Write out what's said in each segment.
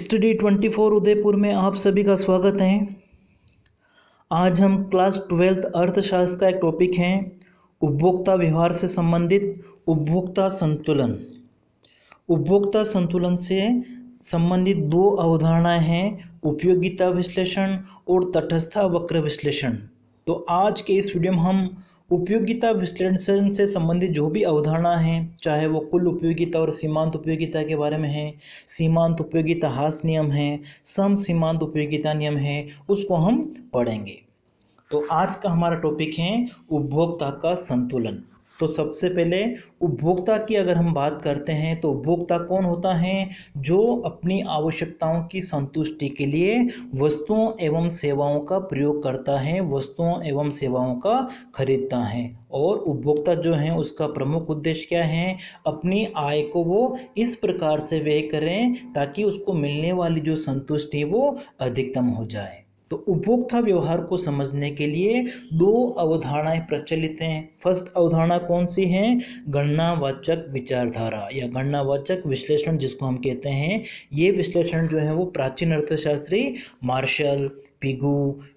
study 24 Udaipur में आप सभी का स्वागत है आज हम क्लास ट्वेल्थ अर्थशास्त्र का एक टॉपिक है उपभोक्ता व्यवहार से संबंधित उपभोक्ता संतुलन उपभोक्ता संतुलन से संबंधित दो अवधारणाएं हैं उपयोगिता विश्लेषण और तटस्था वक्र विश्लेषण तो आज के इस वीडियो में हम उपयोगिता विश्लेषण से संबंधित जो भी अवधारणा है चाहे वो कुल उपयोगिता और सीमांत उपयोगिता के बारे में है सीमांत उपयोगिता हास नियम है सम सीमांत उपयोगिता नियम है उसको हम पढ़ेंगे तो आज का हमारा टॉपिक है उपभोक्ता का संतुलन तो सबसे पहले उपभोक्ता की अगर हम बात करते हैं तो उपभोक्ता कौन होता है जो अपनी आवश्यकताओं की संतुष्टि के लिए वस्तुओं एवं सेवाओं का प्रयोग करता है वस्तुओं एवं सेवाओं का खरीदता है और उपभोक्ता जो है उसका प्रमुख उद्देश्य क्या है अपनी आय को वो इस प्रकार से व्यय करें ताकि उसको मिलने वाली जो संतुष्टि वो अधिकतम हो जाए तो उपभोक्ता व्यवहार को समझने के लिए दो अवधारणाएं प्रचलित हैं फर्स्ट अवधारणा कौन सी है गणनावाचक विचारधारा या गणनावाचक विश्लेषण जिसको हम कहते हैं ये विश्लेषण जो है वो प्राचीन अर्थशास्त्री Marshall Pigou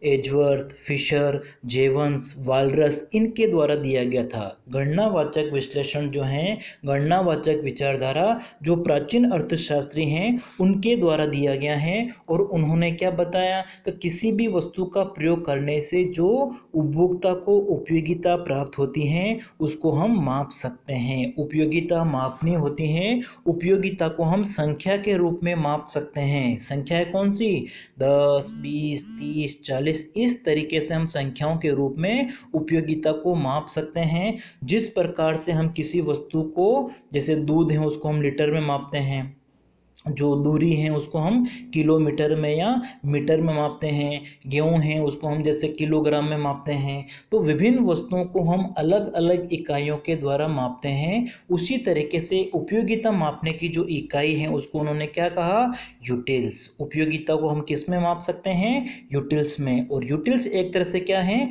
Edgeworth Fisher Jevons Walras इनके द्वारा दिया गया था गणनावाचक विश्लेषण जो हैं गणनावाचक विचारधारा जो प्राचीन अर्थशास्त्री हैं उनके द्वारा दिया गया है और उन्होंने क्या बताया कि किसी भी वस्तु का प्रयोग करने से जो उपभोक्ता को उपयोगिता प्राप्त होती है उसको हम माप सकते हैं उपयोगिता मापनी होती है उपयोगिता को हम संख्या के रूप में माप सकते हैं संख्या है कौन सी दस बीस तीस चालीस इस तरीके से हम संख्याओं के रूप में उपयोगिता को माप सकते हैं जिस प्रकार से हम किसी वस्तु को जैसे दूध है उसको हम लीटर में मापते हैं जो दूरी है उसको हम किलोमीटर में या मीटर में मापते हैं गेहूँ हैं उसको हम जैसे किलोग्राम में मापते हैं तो विभिन्न वस्तुओं को हम अलग अलग इकाइयों के द्वारा मापते हैं उसी तरीके से उपयोगिता मापने की जो इकाई है उसको उन्होंने क्या कहा यूटिल्स उपयोगिता को हम किस में माप सकते हैं यूटिल्स में और यूटिल्स एक तरह से क्या है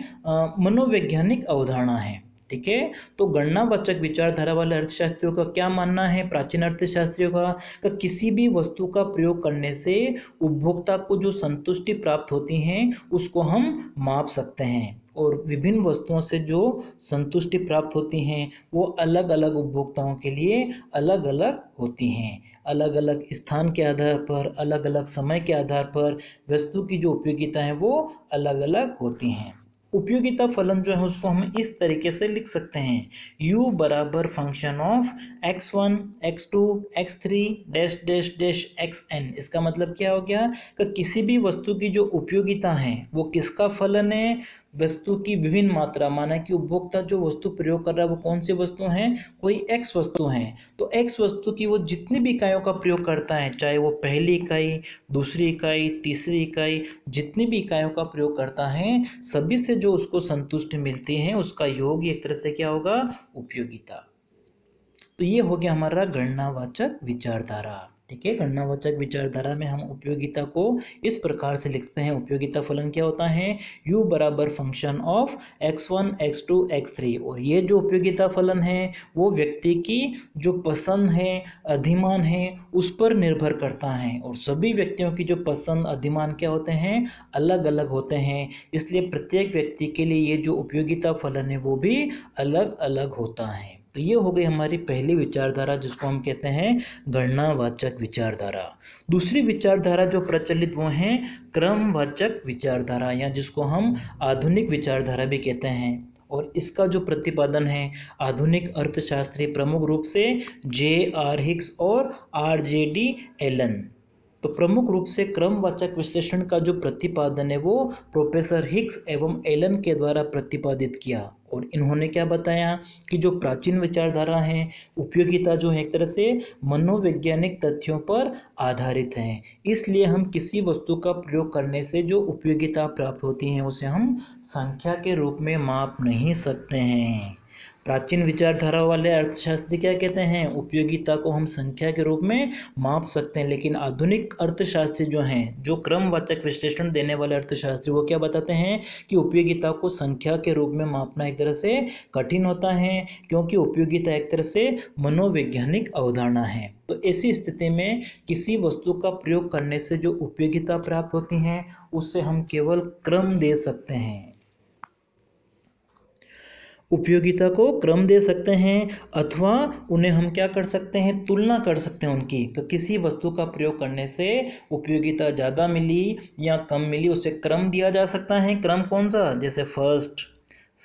मनोवैज्ञानिक अवधारणा है ठीक है तो गणनावाचक विचारधारा वाले अर्थशास्त्रियों का क्या मानना है प्राचीन अर्थशास्त्रियों का कि किसी भी वस्तु का प्रयोग करने से उपभोक्ता को जो संतुष्टि प्राप्त होती हैं उसको हम माप सकते हैं और विभिन्न वस्तुओं से जो संतुष्टि प्राप्त होती हैं वो अलग अलग उपभोक्ताओं के लिए अलग अलग होती हैं अलग अलग स्थान के आधार पर अलग अलग समय के आधार पर वस्तु की जो उपयोगिता है वो अलग अलग होती हैं उपयोगिता फलन जो है उसको हम इस तरीके से लिख सकते हैं u बराबर function of X one X two X three dash dash dash X N इसका मतलब क्या हो गया कि किसी भी वस्तु की जो उपयोगिता है वो किसका फलन है वस्तु की विभिन्न मात्रा माना कि उपभोक्ता जो वस्तु प्रयोग कर रहा है वो कौन सी वस्तु हैं कोई एक्स वस्तु हैं तो एक्स वस्तु की वो जितनी भी इकाइयों का प्रयोग करता है चाहे वो पहली इकाई दूसरी इकाई तीसरी इकाई जितनी भी इकाइयों का प्रयोग करता है सभी से जो उसको संतुष्टि मिलती है उसका योग एक तरह से क्या होगा उपयोगिता तो ये हो गया हमारा गणनावाचक विचारधारा ठीक है गणनावाचक विचारधारा में हम उपयोगिता को इस प्रकार से लिखते हैं उपयोगिता फलन क्या होता है u बराबर function of x1, x2, x3 और ये जो उपयोगिता फलन है वो व्यक्ति की जो पसंद है अधिमान है उस पर निर्भर करता है और सभी व्यक्तियों की जो पसंद अधिमान क्या होते हैं अलग अलग होते हैं इसलिए प्रत्येक व्यक्ति के लिए ये जो उपयोगिता फलन है वो भी अलग अलग होता है तो ये हो गई हमारी पहली विचारधारा जिसको हम कहते हैं गणनावाचक विचारधारा दूसरी विचारधारा जो प्रचलित वो हैं क्रमवाचक विचारधारा या जिसको हम आधुनिक विचारधारा भी कहते हैं और इसका जो प्रतिपादन है आधुनिक अर्थशास्त्री प्रमुख रूप से जे आर हिक्स और आर जे डी एलन तो प्रमुख रूप से क्रमवाचक विश्लेषण का जो प्रतिपादन है वो प्रोफेसर हिक्स एवं एलन के द्वारा प्रतिपादित किया और इन्होंने क्या बताया कि जो प्राचीन विचारधारा है उपयोगिता जो है एक तरह से मनोवैज्ञानिक तथ्यों पर आधारित हैं इसलिए हम किसी वस्तु का प्रयोग करने से जो उपयोगिता प्राप्त होती है उसे हम संख्या के रूप में माप नहीं सकते हैं प्राचीन विचारधारा वाले अर्थशास्त्री क्या कहते हैं उपयोगिता को हम संख्या के रूप में माप सकते हैं लेकिन आधुनिक अर्थशास्त्री जो हैं जो क्रमवाचक विश्लेषण देने वाले अर्थशास्त्री वो क्या बताते हैं कि उपयोगिता को संख्या के रूप में मापना एक तरह से कठिन होता है क्योंकि उपयोगिता एक तरह से मनोवैज्ञानिक अवधारणा है तो ऐसी स्थिति में किसी वस्तु का प्रयोग करने से जो उपयोगिता प्राप्त होती हैं उससे हम केवल क्रम दे सकते हैं उपयोगिता को क्रम दे सकते हैं अथवा उन्हें हम क्या कर सकते हैं तुलना कर सकते हैं उनकी तो किसी वस्तु का प्रयोग करने से उपयोगिता ज़्यादा मिली या कम मिली उसे क्रम दिया जा सकता है क्रम कौन सा जैसे फर्स्ट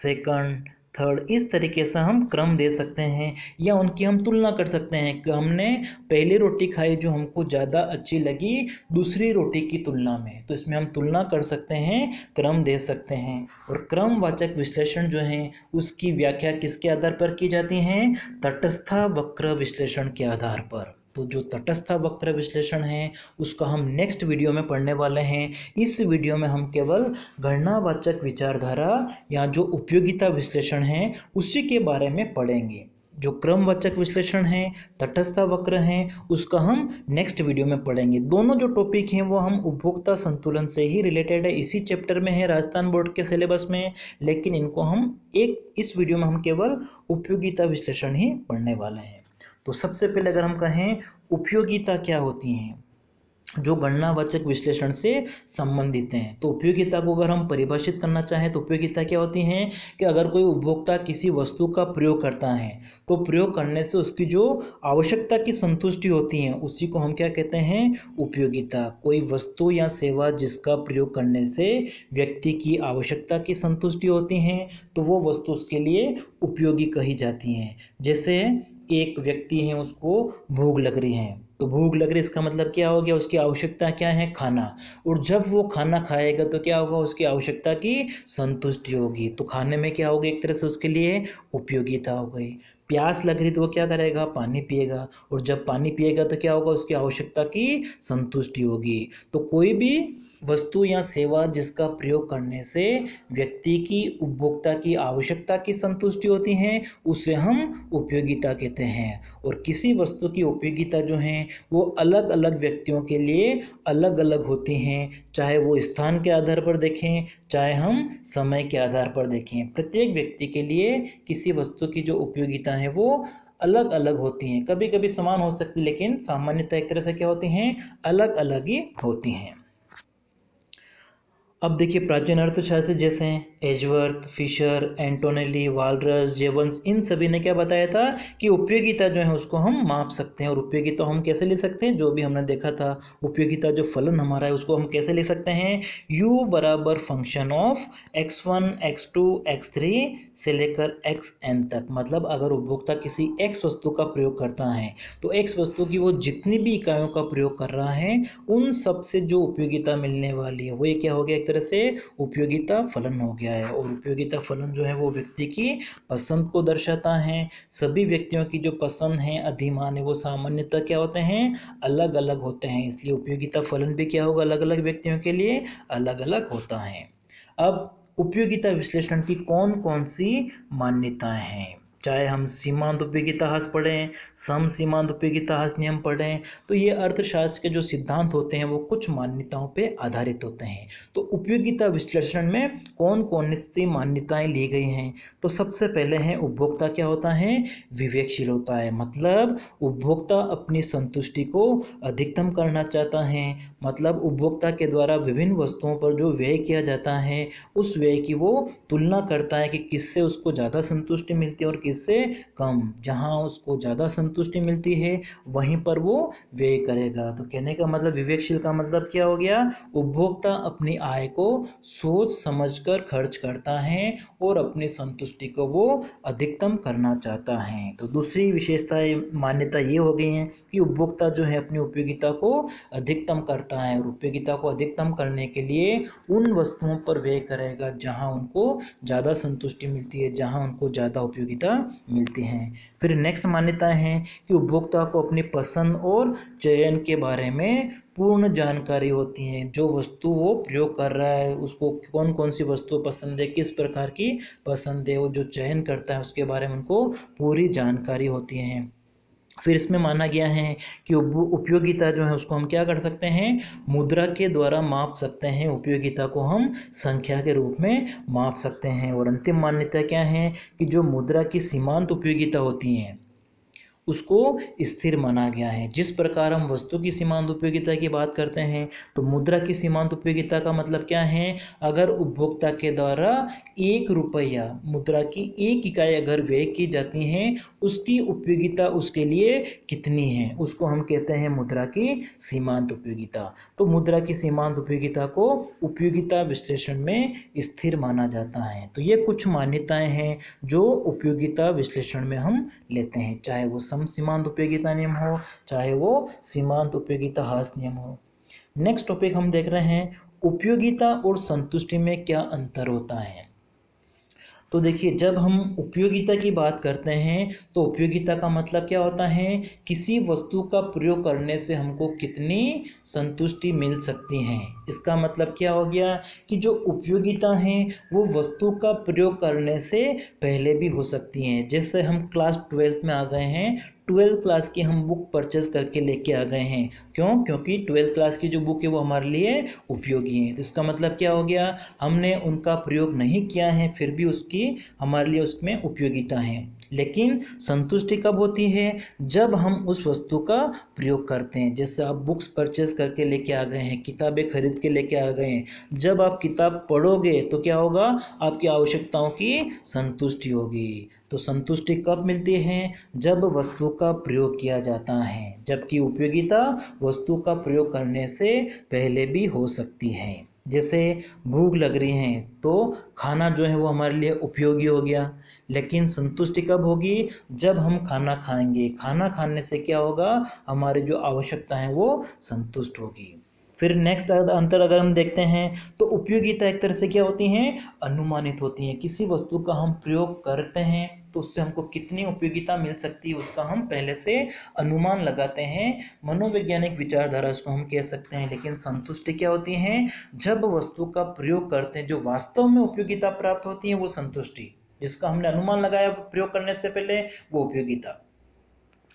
सेकंड थर्ड इस तरीके से हम क्रम दे सकते हैं या उनकी हम तुलना कर सकते हैं कि हमने पहली रोटी खाई जो हमको ज़्यादा अच्छी लगी दूसरी रोटी की तुलना में तो इसमें हम तुलना कर सकते हैं क्रम दे सकते हैं और क्रमवाचक विश्लेषण जो है उसकी व्याख्या किसके आधार पर की जाती है तटस्था वक्र विश्लेषण के आधार पर तो जो तटस्थ वक्र विश्लेषण है उसका हम नेक्स्ट वीडियो में पढ़ने वाले हैं इस वीडियो में हम केवल गणनावाचक विचारधारा या जो उपयोगिता विश्लेषण है उसी के बारे में पढ़ेंगे जो क्रमवाचक विश्लेषण है तटस्था वक्र है उसका हम नेक्स्ट वीडियो में पढ़ेंगे दोनों जो टॉपिक हैं वो हम उपभोक्ता संतुलन से ही रिलेटेड है इसी चैप्टर में है राजस्थान बोर्ड के सिलेबस में लेकिन इनको हम एक इस वीडियो में हम केवल उपयोगिता विश्लेषण ही पढ़ने वाले हैं तो सबसे पहले अगर हम कहें उपयोगिता क्या होती हैं जो गणनावाचक विश्लेषण से संबंधित हैं तो उपयोगिता को अगर हम परिभाषित करना चाहें तो उपयोगिता क्या होती हैं कि अगर कोई उपभोक्ता किसी वस्तु का प्रयोग करता है तो प्रयोग करने से उसकी जो आवश्यकता की संतुष्टि होती है उसी को हम क्या कहते हैं उपयोगिता कोई वस्तु या सेवा जिसका प्रयोग करने से व्यक्ति की आवश्यकता की संतुष्टि होती हैं तो वो वस्तु उसके लिए उपयोगी कही जाती हैं जैसे एक व्यक्ति हैं उसको भूख लग रही है तो भूख लग रही इसका मतलब क्या हो गया उसकी आवश्यकता क्या है खाना और जब वो खाना खाएगा तो क्या होगा उसकी आवश्यकता की संतुष्टि होगी तो खाने में क्या होगा एक तरह से उसके लिए उपयोगिता हो गई प्यास लग रही तो वो क्या करेगा पानी पिएगा और जब पानी पिएगा तो क्या होगा उसकी आवश्यकता की संतुष्टि होगी तो कोई भी वस्तु या सेवा जिसका प्रयोग करने से व्यक्ति की उपभोक्ता की आवश्यकता की संतुष्टि होती है उसे हम उपयोगिता कहते हैं और किसी वस्तु की उपयोगिता जो है वो अलग अलग व्यक्तियों के लिए अलग अलग होती हैं चाहे वो स्थान के आधार पर देखें चाहे हम समय के आधार पर देखें प्रत्येक व्यक्ति के लिए किसी वस्तु की जो उपयोगिता है वो अलग अलग होती हैं कभी कभी समान हो सकती लेकिन सामान्यतः एक तरह से क्या होती हैं अलग अलग ही होती हैं अब देखिए प्राचीन अर्थशास्त्र जैसे Edgeworth Fisher Antonelli Walras Jevons इन सभी ने क्या बताया था कि उपयोगिता जो है उसको हम माप सकते हैं और उपयोगिता हम कैसे ले सकते हैं जो भी हमने देखा था उपयोगिता जो फलन हमारा है उसको हम कैसे ले सकते हैं u बराबर function of x1 x2 x3 से लेकर xn तक मतलब अगर उपभोक्ता किसी एक्स वस्तु का प्रयोग करता है तो एक्स वस्तु की वो जितनी भी इकाइयों का प्रयोग कर रहा है उन सबसे जो उपयोगिता मिलने वाली है वो ये क्या हो गया तरह से उपयोगिता फलन हो गया है और उपयोगिता फलन जो है वो व्यक्ति की पसंद को दर्शाता है सभी व्यक्तियों की जो पसंद है अधिमान है वो सामान्यतः क्या होते हैं अलग अलग होते हैं इसलिए उपयोगिता फलन भी क्या होगा अलग अलग व्यक्तियों के लिए अलग अलग होता है अब उपयोगिता विश्लेषण की कौन कौन सी मान्यताएं हैं चाहे हम सीमांत उपयोगिताहस पढ़ें सम सीमांत उपयोगिताहस नियम पढ़ें तो ये अर्थशास्त्र के जो सिद्धांत होते हैं वो कुछ मान्यताओं पे आधारित होते हैं तो उपयोगिता विश्लेषण में कौन कौन सी मान्यताएं ली गई हैं तो सबसे पहले हैं उपभोक्ता क्या होता है विवेकशील होता है मतलब उपभोक्ता अपनी संतुष्टि को अधिकतम करना चाहता है मतलब उपभोक्ता के द्वारा विभिन्न वस्तुओं पर जो व्यय किया जाता है उस व्यय की वो तुलना करता है कि किससे उसको ज़्यादा संतुष्टि मिलती है और किससे कम जहाँ उसको ज़्यादा संतुष्टि मिलती है वहीं पर वो व्यय करेगा तो कहने का मतलब विवेकशील का मतलब क्या हो गया उपभोक्ता अपनी आय को सोच समझकर खर्च करता है और अपनी संतुष्टि को वो अधिकतम करना चाहता है तो दूसरी विशेषता मान्यता ये हो गई है कि उपभोक्ता जो है अपनी उपयोगिता को अधिकतम करता है और उपयोगिता को अधिकतम करने के लिए उन वस्तुओं पर व्यय करेगा जहाँ उनको ज़्यादा संतुष्टि मिलती है जहाँ उनको ज़्यादा उपयोगिता मिलते हैं फिर नेक्स्ट मान्यता है कि उपभोक्ता को अपनी पसंद और चयन के बारे में पूर्ण जानकारी होती है जो वस्तु वो प्रयोग कर रहा है उसको कौन कौन सी वस्तु पसंद है किस प्रकार की पसंद है वो जो चयन करता है उसके बारे में उनको पूरी जानकारी होती है फिर इसमें माना गया है कि उपयोगिता जो है उसको हम क्या कर सकते हैं मुद्रा के द्वारा माप सकते हैं उपयोगिता को हम संख्या के रूप में माप सकते हैं और अंतिम मान्यता क्या है कि जो मुद्रा की सीमांत उपयोगिता होती है उसको स्थिर माना गया है जिस प्रकार हम वस्तु की सीमांत उपयोगिता की बात करते हैं तो मुद्रा की सीमांत उपयोगिता का मतलब क्या है अगर उपभोक्ता के द्वारा एक रुपया मुद्रा की एक इकाई अगर व्यय की जाती है उसकी उपयोगिता उसके लिए कितनी है उसको हम कहते हैं मुद्रा की सीमांत उपयोगिता तो मुद्रा की सीमांत उपयोगिता को उपयोगिता विश्लेषण में स्थिर माना जाता है तो ये कुछ मान्यताएँ हैं जो उपयोगिता विश्लेषण में हम लेते हैं चाहे वो सम सीमांत उपयोगिता नियम हो चाहे वो सीमांत उपयोगिता हास नियम हो नेक्स्ट टॉपिक हम देख रहे हैं उपयोगिता और संतुष्टि में क्या अंतर होता है तो देखिए जब हम उपयोगिता की बात करते हैं तो उपयोगिता का मतलब क्या होता है किसी वस्तु का प्रयोग करने से हमको कितनी संतुष्टि मिल सकती है इसका मतलब क्या हो गया कि जो उपयोगिता है वो वस्तु का प्रयोग करने से पहले भी हो सकती हैं जैसे हम क्लास ट्वेल्थ में आ गए हैं ट्वेल्थ क्लास की हम बुक परचेज करके लेके आ गए हैं क्यों क्योंकि ट्वेल्थ क्लास की जो बुक है वो हमारे लिए उपयोगी है तो इसका मतलब क्या हो गया हमने उनका प्रयोग नहीं किया है फिर भी उसकी हमारे लिए उसमें उपयोगिता है लेकिन संतुष्टि कब होती है जब हम उस वस्तु का प्रयोग करते हैं जैसे आप बुक्स परचेज करके लेके आ गए हैं किताबें खरीद के लेके आ गए हैं जब आप किताब पढ़ोगे तो क्या होगा आपकी आवश्यकताओं की संतुष्टि होगी तो संतुष्टि कब मिलती है जब वस्तु का प्रयोग किया जाता है जबकि उपयोगिता वस्तु का प्रयोग करने से पहले भी हो सकती है जैसे भूख लग रही है तो खाना जो है वो हमारे लिए उपयोगी हो गया लेकिन संतुष्टि कब होगी जब हम खाना खाएंगे खाना खाने से क्या होगा हमारी जो आवश्यकता है वो संतुष्ट होगी फिर नेक्स्ट अंतर अगर हम देखते हैं तो उपयोगिता एक तरह से क्या होती हैं अनुमानित होती हैं किसी वस्तु का हम प्रयोग करते हैं तो उससे हमको कितनी उपयोगिता मिल सकती है उसका हम पहले से अनुमान लगाते हैं मनोवैज्ञानिक विचारधारा उसको हम कह सकते हैं लेकिन संतुष्टि क्या होती है जब वस्तु का प्रयोग करते हैं जो वास्तव में उपयोगिता प्राप्त होती है वो संतुष्टि जिसका हमने अनुमान लगाया प्रयोग करने से पहले वो उपयोगिता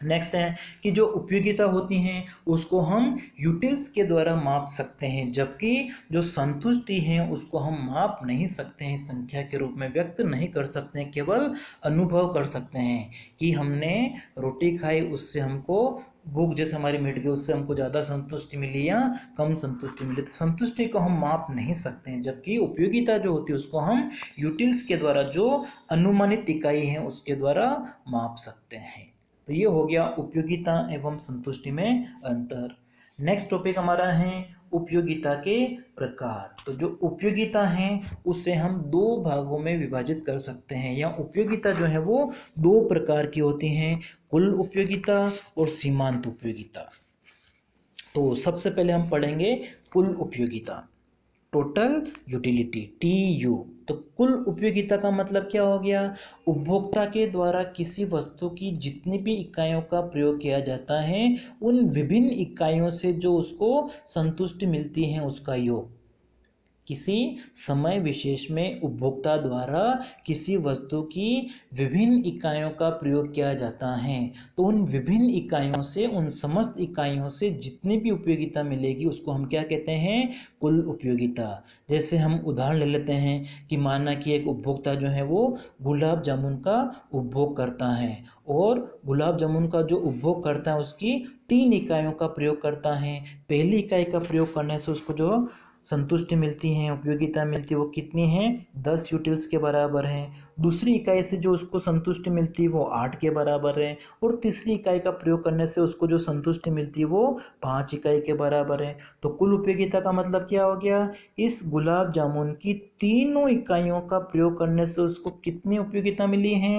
नेक्स्ट है कि जो उपयोगिता होती हैं उसको हम यूटिल्स के द्वारा माप सकते हैं जबकि जो संतुष्टि हैं उसको हम माप नहीं सकते हैं संख्या के रूप में व्यक्त नहीं कर सकते हैं केवल अनुभव कर सकते हैं कि हमने रोटी खाई उससे हमको भूख जैसे हमारी मिट गई उससे हमको ज़्यादा संतुष्टि मिली या कम संतुष्टि मिली तो संतुष्टि को हम माप नहीं सकते हैं जबकि उपयोगिता जो होती है उसको हम यूटिल्स के द्वारा जो अनुमानित इकाई है उसके द्वारा माप सकते हैं तो ये हो गया उपयोगिता एवं संतुष्टि में अंतर नेक्स्ट टॉपिक हमारा है उपयोगिता के प्रकार तो जो उपयोगिता है उसे हम दो भागों में विभाजित कर सकते हैं या उपयोगिता जो है वो दो प्रकार की होती हैं कुल उपयोगिता और सीमांत उपयोगिता तो सबसे पहले हम पढ़ेंगे कुल उपयोगिता टोटल यूटिलिटी टी यू तो कुल उपयोगिता का मतलब क्या हो गया उपभोक्ता के द्वारा किसी वस्तु की जितनी भी इकाइयों का प्रयोग किया जाता है उन विभिन्न इकाइयों से जो उसको संतुष्टि मिलती है उसका योग किसी समय विशेष में उपभोक्ता द्वारा किसी वस्तु की विभिन्न इकाइयों का प्रयोग किया जाता है तो उन विभिन्न इकाइयों से उन समस्त इकाइयों से जितनी भी उपयोगिता मिलेगी उसको हम क्या कहते हैं कुल उपयोगिता जैसे हम उदाहरण ले लेते हैं कि माना कि एक उपभोक्ता जो है वो गुलाब जामुन का उपभोग करता है और गुलाब जामुन का जो उपभोग करता है उसकी तीन इकाइयों का प्रयोग करता है पहली इकाई का प्रयोग करने से उसको जो संतुष्टि मिलती हैं उपयोगिता मिलती है वो कितनी है दस यूटिल्स के बराबर है दूसरी इकाई से जो उसको संतुष्टि मिलती है वो आठ के बराबर है और तीसरी इकाई का प्रयोग करने से उसको जो संतुष्टि मिलती है वो पाँच इकाई के बराबर है तो कुल उपयोगिता का मतलब क्या हो गया इस गुलाब जामुन की तीनों इकाइयों का प्रयोग करने से उसको कितनी उपयोगिता मिली है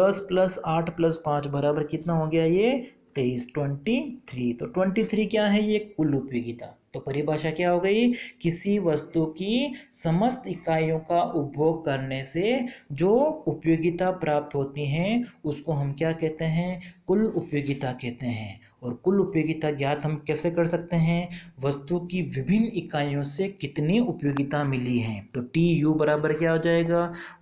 दस प्लस आठ प्लस पाँच बराबर कितना हो गया ये तेईस ट्वेंटी थ्री तो ट्वेंटी थ्री क्या है ये कुल उपयोगिता तो परिभाषा क्या हो गई किसी वस्तु की समस्त इकाइयों का उपभोग करने से जो उपयोगिता प्राप्त होती हैं उसको हम क्या कहते हैं कुल उपयोगिता कहते हैं और कुल उपयोगिता ज्ञात हम कैसे कर सकते हैं वस्तु की विभिन्न इकाइयों से कितनी उपयोगिता मिली है तो टी यू बराबर क्या हो जाएगा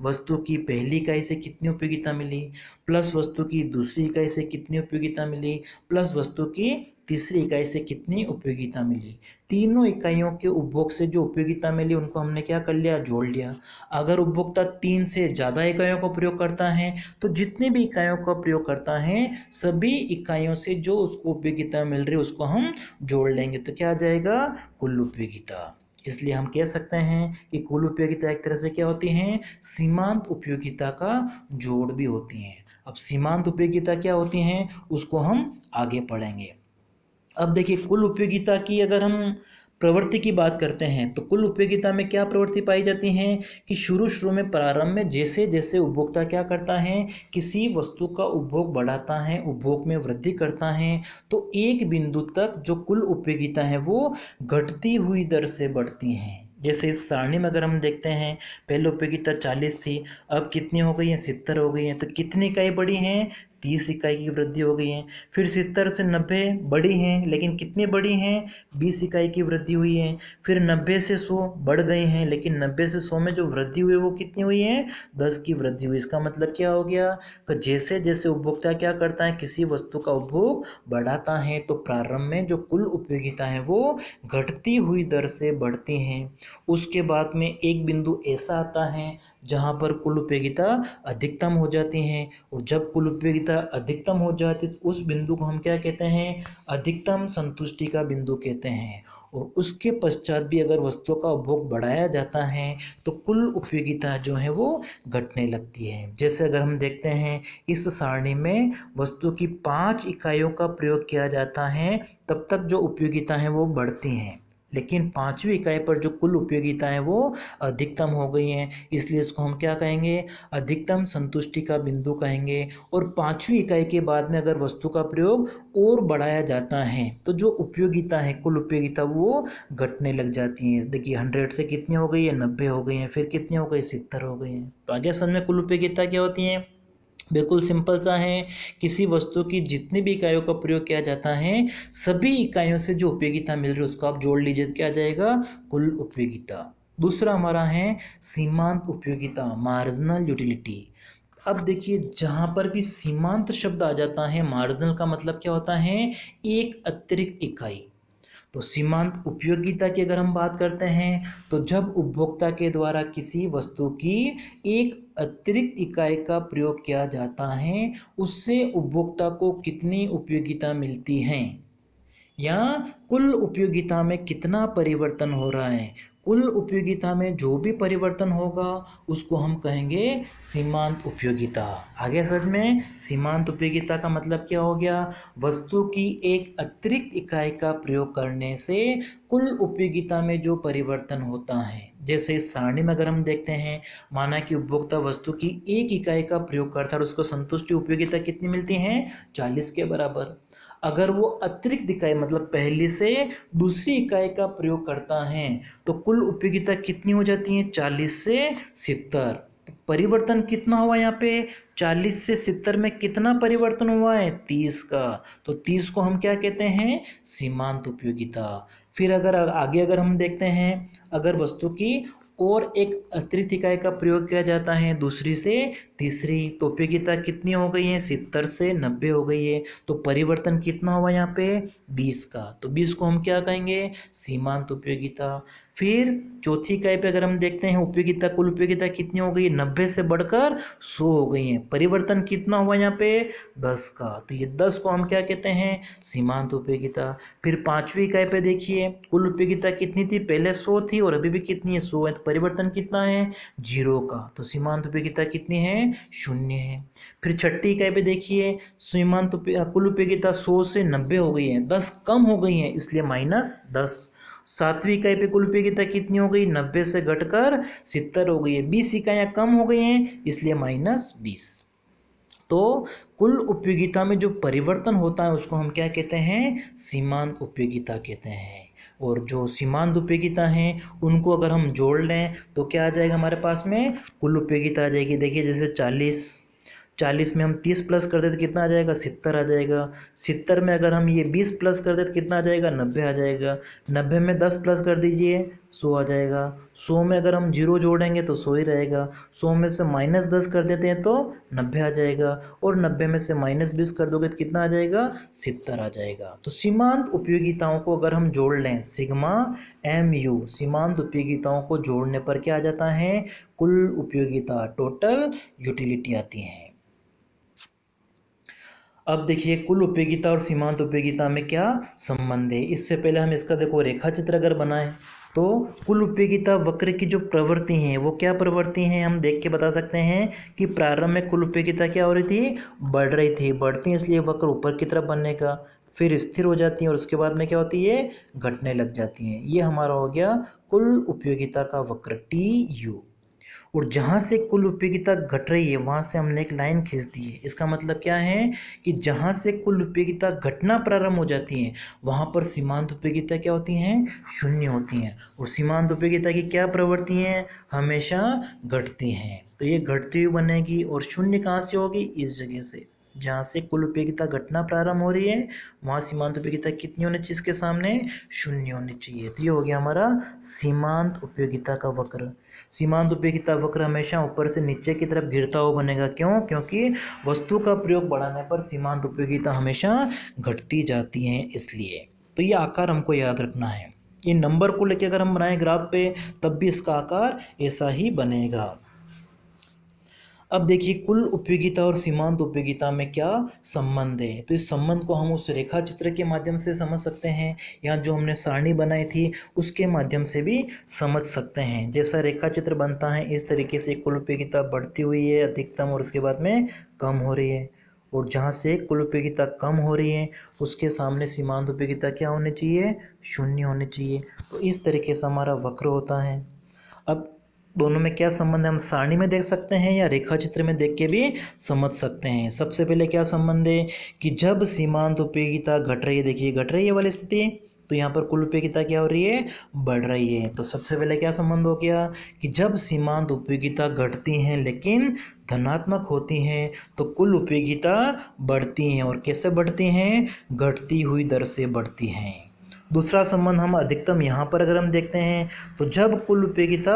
वस्तु की पहली इकाई से कितनी उपयोगिता मिली प्लस वस्तु की दूसरी इकाई से कितनी उपयोगिता मिली प्लस वस्तु की तीसरी इकाई से कितनी उपयोगिता मिली तीनों इकाइयों के उपभोग से जो उपयोगिता मिली उनको हमने क्या कर लिया जोड़ लिया अगर उपभोक्ता तीन से ज़्यादा इकाइयों का प्रयोग करता है तो जितनी भी इकाइयों का प्रयोग करता है सभी इकाइयों से जो उसको उपयोगिता मिल रही है उसको हम जोड़ लेंगे तो क्या आ जाएगा कुल उपयोगिता इसलिए हम कह सकते हैं कि कुल उपयोगिता एक तरह से क्या होती है सीमांत उपयोगिता का जोड़ भी होती हैं अब सीमांत उपयोगिता क्या होती हैं उसको हम आगे पढ़ेंगे अब देखिए कुल उपयोगिता की अगर हम प्रवृत्ति की बात करते हैं तो कुल उपयोगिता में क्या प्रवृत्ति पाई जाती है कि शुरू शुरू में प्रारंभ में जैसे जैसे उपभोक्ता क्या करता है किसी वस्तु का उपभोग बढ़ाता है उपभोग में वृद्धि करता है तो एक बिंदु तक जो कुल उपयोगिता है वो घटती हुई दर से बढ़ती हैं जैसे इस सारणी में अगर हम देखते हैं पहले उपयोगिता चालीस थी अब कितनी हो गई है सितर हो गई है तो कितनी इकाई बढ़ी हैं तीस इकाई की वृद्धि हो गई है फिर सितर से नब्बे बड़ी हैं लेकिन कितनी बड़ी हैं बीस इकाई की वृद्धि हुई है फिर नब्बे से सौ बढ़ गई हैं लेकिन नब्बे से सौ में जो वृद्धि हुई वो कितनी हुई है दस की वृद्धि हुई इसका मतलब क्या हो गया जैसे जैसे उपभोक्ता क्या करता है किसी वस्तु का उपभोग बढ़ाता है तो प्रारंभ में जो कुल उपयोगिता है वो घटती हुई दर से बढ़ती हैं उसके बाद में एक बिंदु ऐसा आता है जहाँ पर कुल उपयोगिता अधिकतम हो जाती है और जब कुल उपयोगिता मात्रा अधिकतम हो जाती है तो उस बिंदु को हम क्या कहते हैं अधिकतम संतुष्टि का बिंदु कहते हैं और उसके पश्चात भी अगर वस्तुओं का उपभोग बढ़ाया जाता है तो कुल उपयोगिता जो है वो घटने लगती है जैसे अगर हम देखते हैं इस सारणी में वस्तु की पाँच इकाइयों का प्रयोग किया जाता है तब तक जो उपयोगिता है वो बढ़ती हैं लेकिन पाँचवीं इकाई पर जो कुल उपयोगिताएं वो अधिकतम हो गई हैं इसलिए इसको हम क्या कहेंगे अधिकतम संतुष्टि का बिंदु कहेंगे और पाँचवीं इकाई के बाद में अगर वस्तु का प्रयोग और बढ़ाया जाता है तो जो उपयोगिता है कुल उपयोगिता वो घटने लग जाती है देखिए हंड्रेड से कितनी हो गई है नब्बे हो गई हैं फिर कितनी हो गई सितर हो गई हैं तो आगे समझ में कुल उपयोगिता क्या होती है बिल्कुल सिंपल सा है किसी वस्तु की जितनी भी इकाइयों का प्रयोग किया जाता है सभी इकाइयों से जो उपयोगिता मिल रही है उसको आप जोड़ लीजिए तो क्या जाएगा कुल उपयोगिता दूसरा हमारा है सीमांत उपयोगिता मार्जिनल यूटिलिटी अब देखिए जहाँ पर भी सीमांत शब्द आ जाता है मार्जिनल का मतलब क्या होता है एक अतिरिक्त इकाई तो सीमांत उपयोगिता की अगर हम बात करते हैं तो जब उपभोक्ता के द्वारा किसी वस्तु की एक अतिरिक्त इकाई का प्रयोग किया जाता है उससे उपभोक्ता को कितनी उपयोगिता मिलती हैं या कुल उपयोगिता में कितना परिवर्तन हो रहा है कुल उपयोगिता में जो भी परिवर्तन होगा उसको हम कहेंगे सीमांत उपयोगिता आगे सर में सीमांत उपयोगिता का मतलब क्या हो गया वस्तु की एक अतिरिक्त इकाई का प्रयोग करने से कुल उपयोगिता में जो परिवर्तन होता है जैसे सारणी में अगर हम देखते हैं माना कि उपभोक्ता वस्तु की एक इकाई का प्रयोग करता है और उसको संतुष्टि उपयोगिता कितनी मिलती है चालीस के बराबर अगर वो अतिरिक्त इकाई मतलब पहले से दूसरी इकाई का प्रयोग करता है तो कुल उपयोगिता कितनी हो जाती है चालीस से सितर तो परिवर्तन कितना हुआ यहाँ पे चालीस से सितर में कितना परिवर्तन हुआ है तीस का तो तीस को हम क्या कहते हैं सीमांत उपयोगिता फिर अगर आगे अगर हम देखते हैं अगर वस्तु की और एक अतिरिक्त इकाई का प्रयोग किया जाता है दूसरी से तीसरी तो उपयोगिता कितनी हो गई है सितर से नब्बे हो गई है तो परिवर्तन कितना हुआ यहाँ पे बीस का तो बीस को हम क्या कहेंगे सीमांत उपयोगिता फिर चौथी इकाई पे अगर हम देखते हैं उपयोगिता कुल उपयोगिता कितनी हो गई है नब्बे से बढ़कर सौ हो गई है परिवर्तन कितना हुआ यहाँ पे दस का तो ये दस को हम क्या कहते हैं सीमांत उपयोगिता फिर पाँचवीं इकाई पे देखिए कुल उपयोगिता कितनी थी पहले सौ थी और अभी भी कितनी है सौ है तो परिवर्तन कितना है जीरो का तो सीमांत उपयोगिता कितनी है हैं शून्य है फिर छठी इकाई पे देखिए सीमांत कुल उपयोगिता सौ से नब्बे हो गई है दस कम हो गई है इसलिए माइनस दस सातवीं इकाई पे कुल उपयोगिता कितनी हो गई नब्बे से घटकर सितर हो गई है बीस इकाइयाँ कम हो गई हैं इसलिए माइनस बीस तो कुल उपयोगिता में जो परिवर्तन होता है उसको हम क्या कहते हैं सीमांत उपयोगिता कहते हैं और जो सीमांत उपयोगिता हैं उनको अगर हम जोड़ लें तो क्या आ जाएगा हमारे पास में कुल उपयोगिता आ जाएगी देखिए जैसे चालीस चालीस में हम तीस प्लस कर दे तो कितना आ जाएगा सितर आ जाएगा सितर में अगर हम ये बीस प्लस कर दे तो कितना आ जाएगा नब्बे आ जाएगा नब्बे में दस प्लस कर दीजिए सौ आ जाएगा सौ में अगर हम जीरो जोड़ेंगे तो सौ ही रहेगा सौ में से माइनस दस कर देते हैं तो नब्बे आ जाएगा और नब्बे में से माइनस बीस कर दोगे तो कितना आ जाएगा सितर आ जाएगा तो सीमांत उपयोगिताओं को अगर हम जोड़ लें सिगमा एम यू सीमांत उपयोगिताओं को जोड़ने पर क्या आ जाता है कुल उपयोगिता टोटल यूटिलिटी आती हैं अब देखिए कुल उपयोगिता और सीमांत उपयोगिता में क्या संबंध है इससे पहले हम इसका देखो रेखा चित्र अगर बनाएं तो कुल उपयोगिता वक्र की जो प्रवृत्ति है वो क्या प्रवृत्ति हैं हम देख के बता सकते हैं कि प्रारंभ में कुल उपयोगिता क्या हो रही थी बढ़ रही थी बढ़ती है इसलिए वक्र ऊपर की तरफ बनने का फिर स्थिर हो जाती हैं और उसके बाद में क्या होती है घटने लग जाती हैं ये हमारा हो गया कुल उपयोगिता का वक्र टी यू और जहाँ से कुल उपयोगिता घट रही है वहाँ से हमने एक लाइन खींच दी है इसका मतलब क्या है कि जहाँ से कुल उपयोगिता घटना प्रारंभ हो जाती है वहाँ पर सीमांत उपयोगिता क्या होती हैं शून्य होती हैं और सीमांत उपयोगिता की क्या प्रवृत्ति हैं हमेशा घटती हैं तो ये घटती हुई बनेगी और शून्य कहाँ से होगी इस जगह से जहाँ से कुल उपयोगिता घटना प्रारंभ हो रही है वहाँ सीमांत उपयोगिता कितनी होनी चाहिए इसके सामने शून्य होनी चाहिए तो ये हो गया हमारा सीमांत उपयोगिता का वक्र सीमांत उपयोगिता वक्र हमेशा ऊपर से नीचे की तरफ गिरता हुआ बनेगा क्यों क्योंकि वस्तु का प्रयोग बढ़ाने पर सीमांत उपयोगिता हमेशा घटती जाती है इसलिए तो ये आकार हमको याद रखना है ये नंबर को लेके अगर हम बनाएं ग्राफ पे तब भी इसका आकार ऐसा ही बनेगा अब देखिए कुल उपयोगिता और सीमांत उपयोगिता में क्या संबंध है तो इस संबंध को हम उस रेखा चित्र के माध्यम से समझ सकते हैं या जो हमने सारणी बनाई थी उसके माध्यम से भी समझ सकते हैं जैसा रेखा चित्र बनता है इस तरीके से कुल उपयोगिता बढ़ती हुई है अधिकतम और उसके बाद में कम हो रही है और जहाँ से कुल उपयोगिता कम हो रही है उसके सामने सीमांत उपयोगिता क्या होनी चाहिए शून्य होनी चाहिए तो इस तरीके से हमारा वक्र होता है अब दोनों में क्या संबंध है हम सारणी में देख सकते हैं या रेखा चित्र में देख के भी समझ सकते हैं सबसे पहले क्या संबंध है कि जब सीमांत उपयोगिता घट रही है देखिए घट रही है वाली स्थिति तो यहाँ पर कुल उपयोगिता क्या हो रही है बढ़ रही है तो सबसे पहले क्या संबंध हो गया कि जब सीमांत उपयोगिता घटती हैं लेकिन धनात्मक होती हैं तो कुल उपयोगिता बढ़ती हैं और कैसे बढ़ती हैं घटती हुई दर से बढ़ती हैं दूसरा संबंध हम अधिकतम यहाँ पर अगर हम देखते हैं तो जब कुल उपयोगिता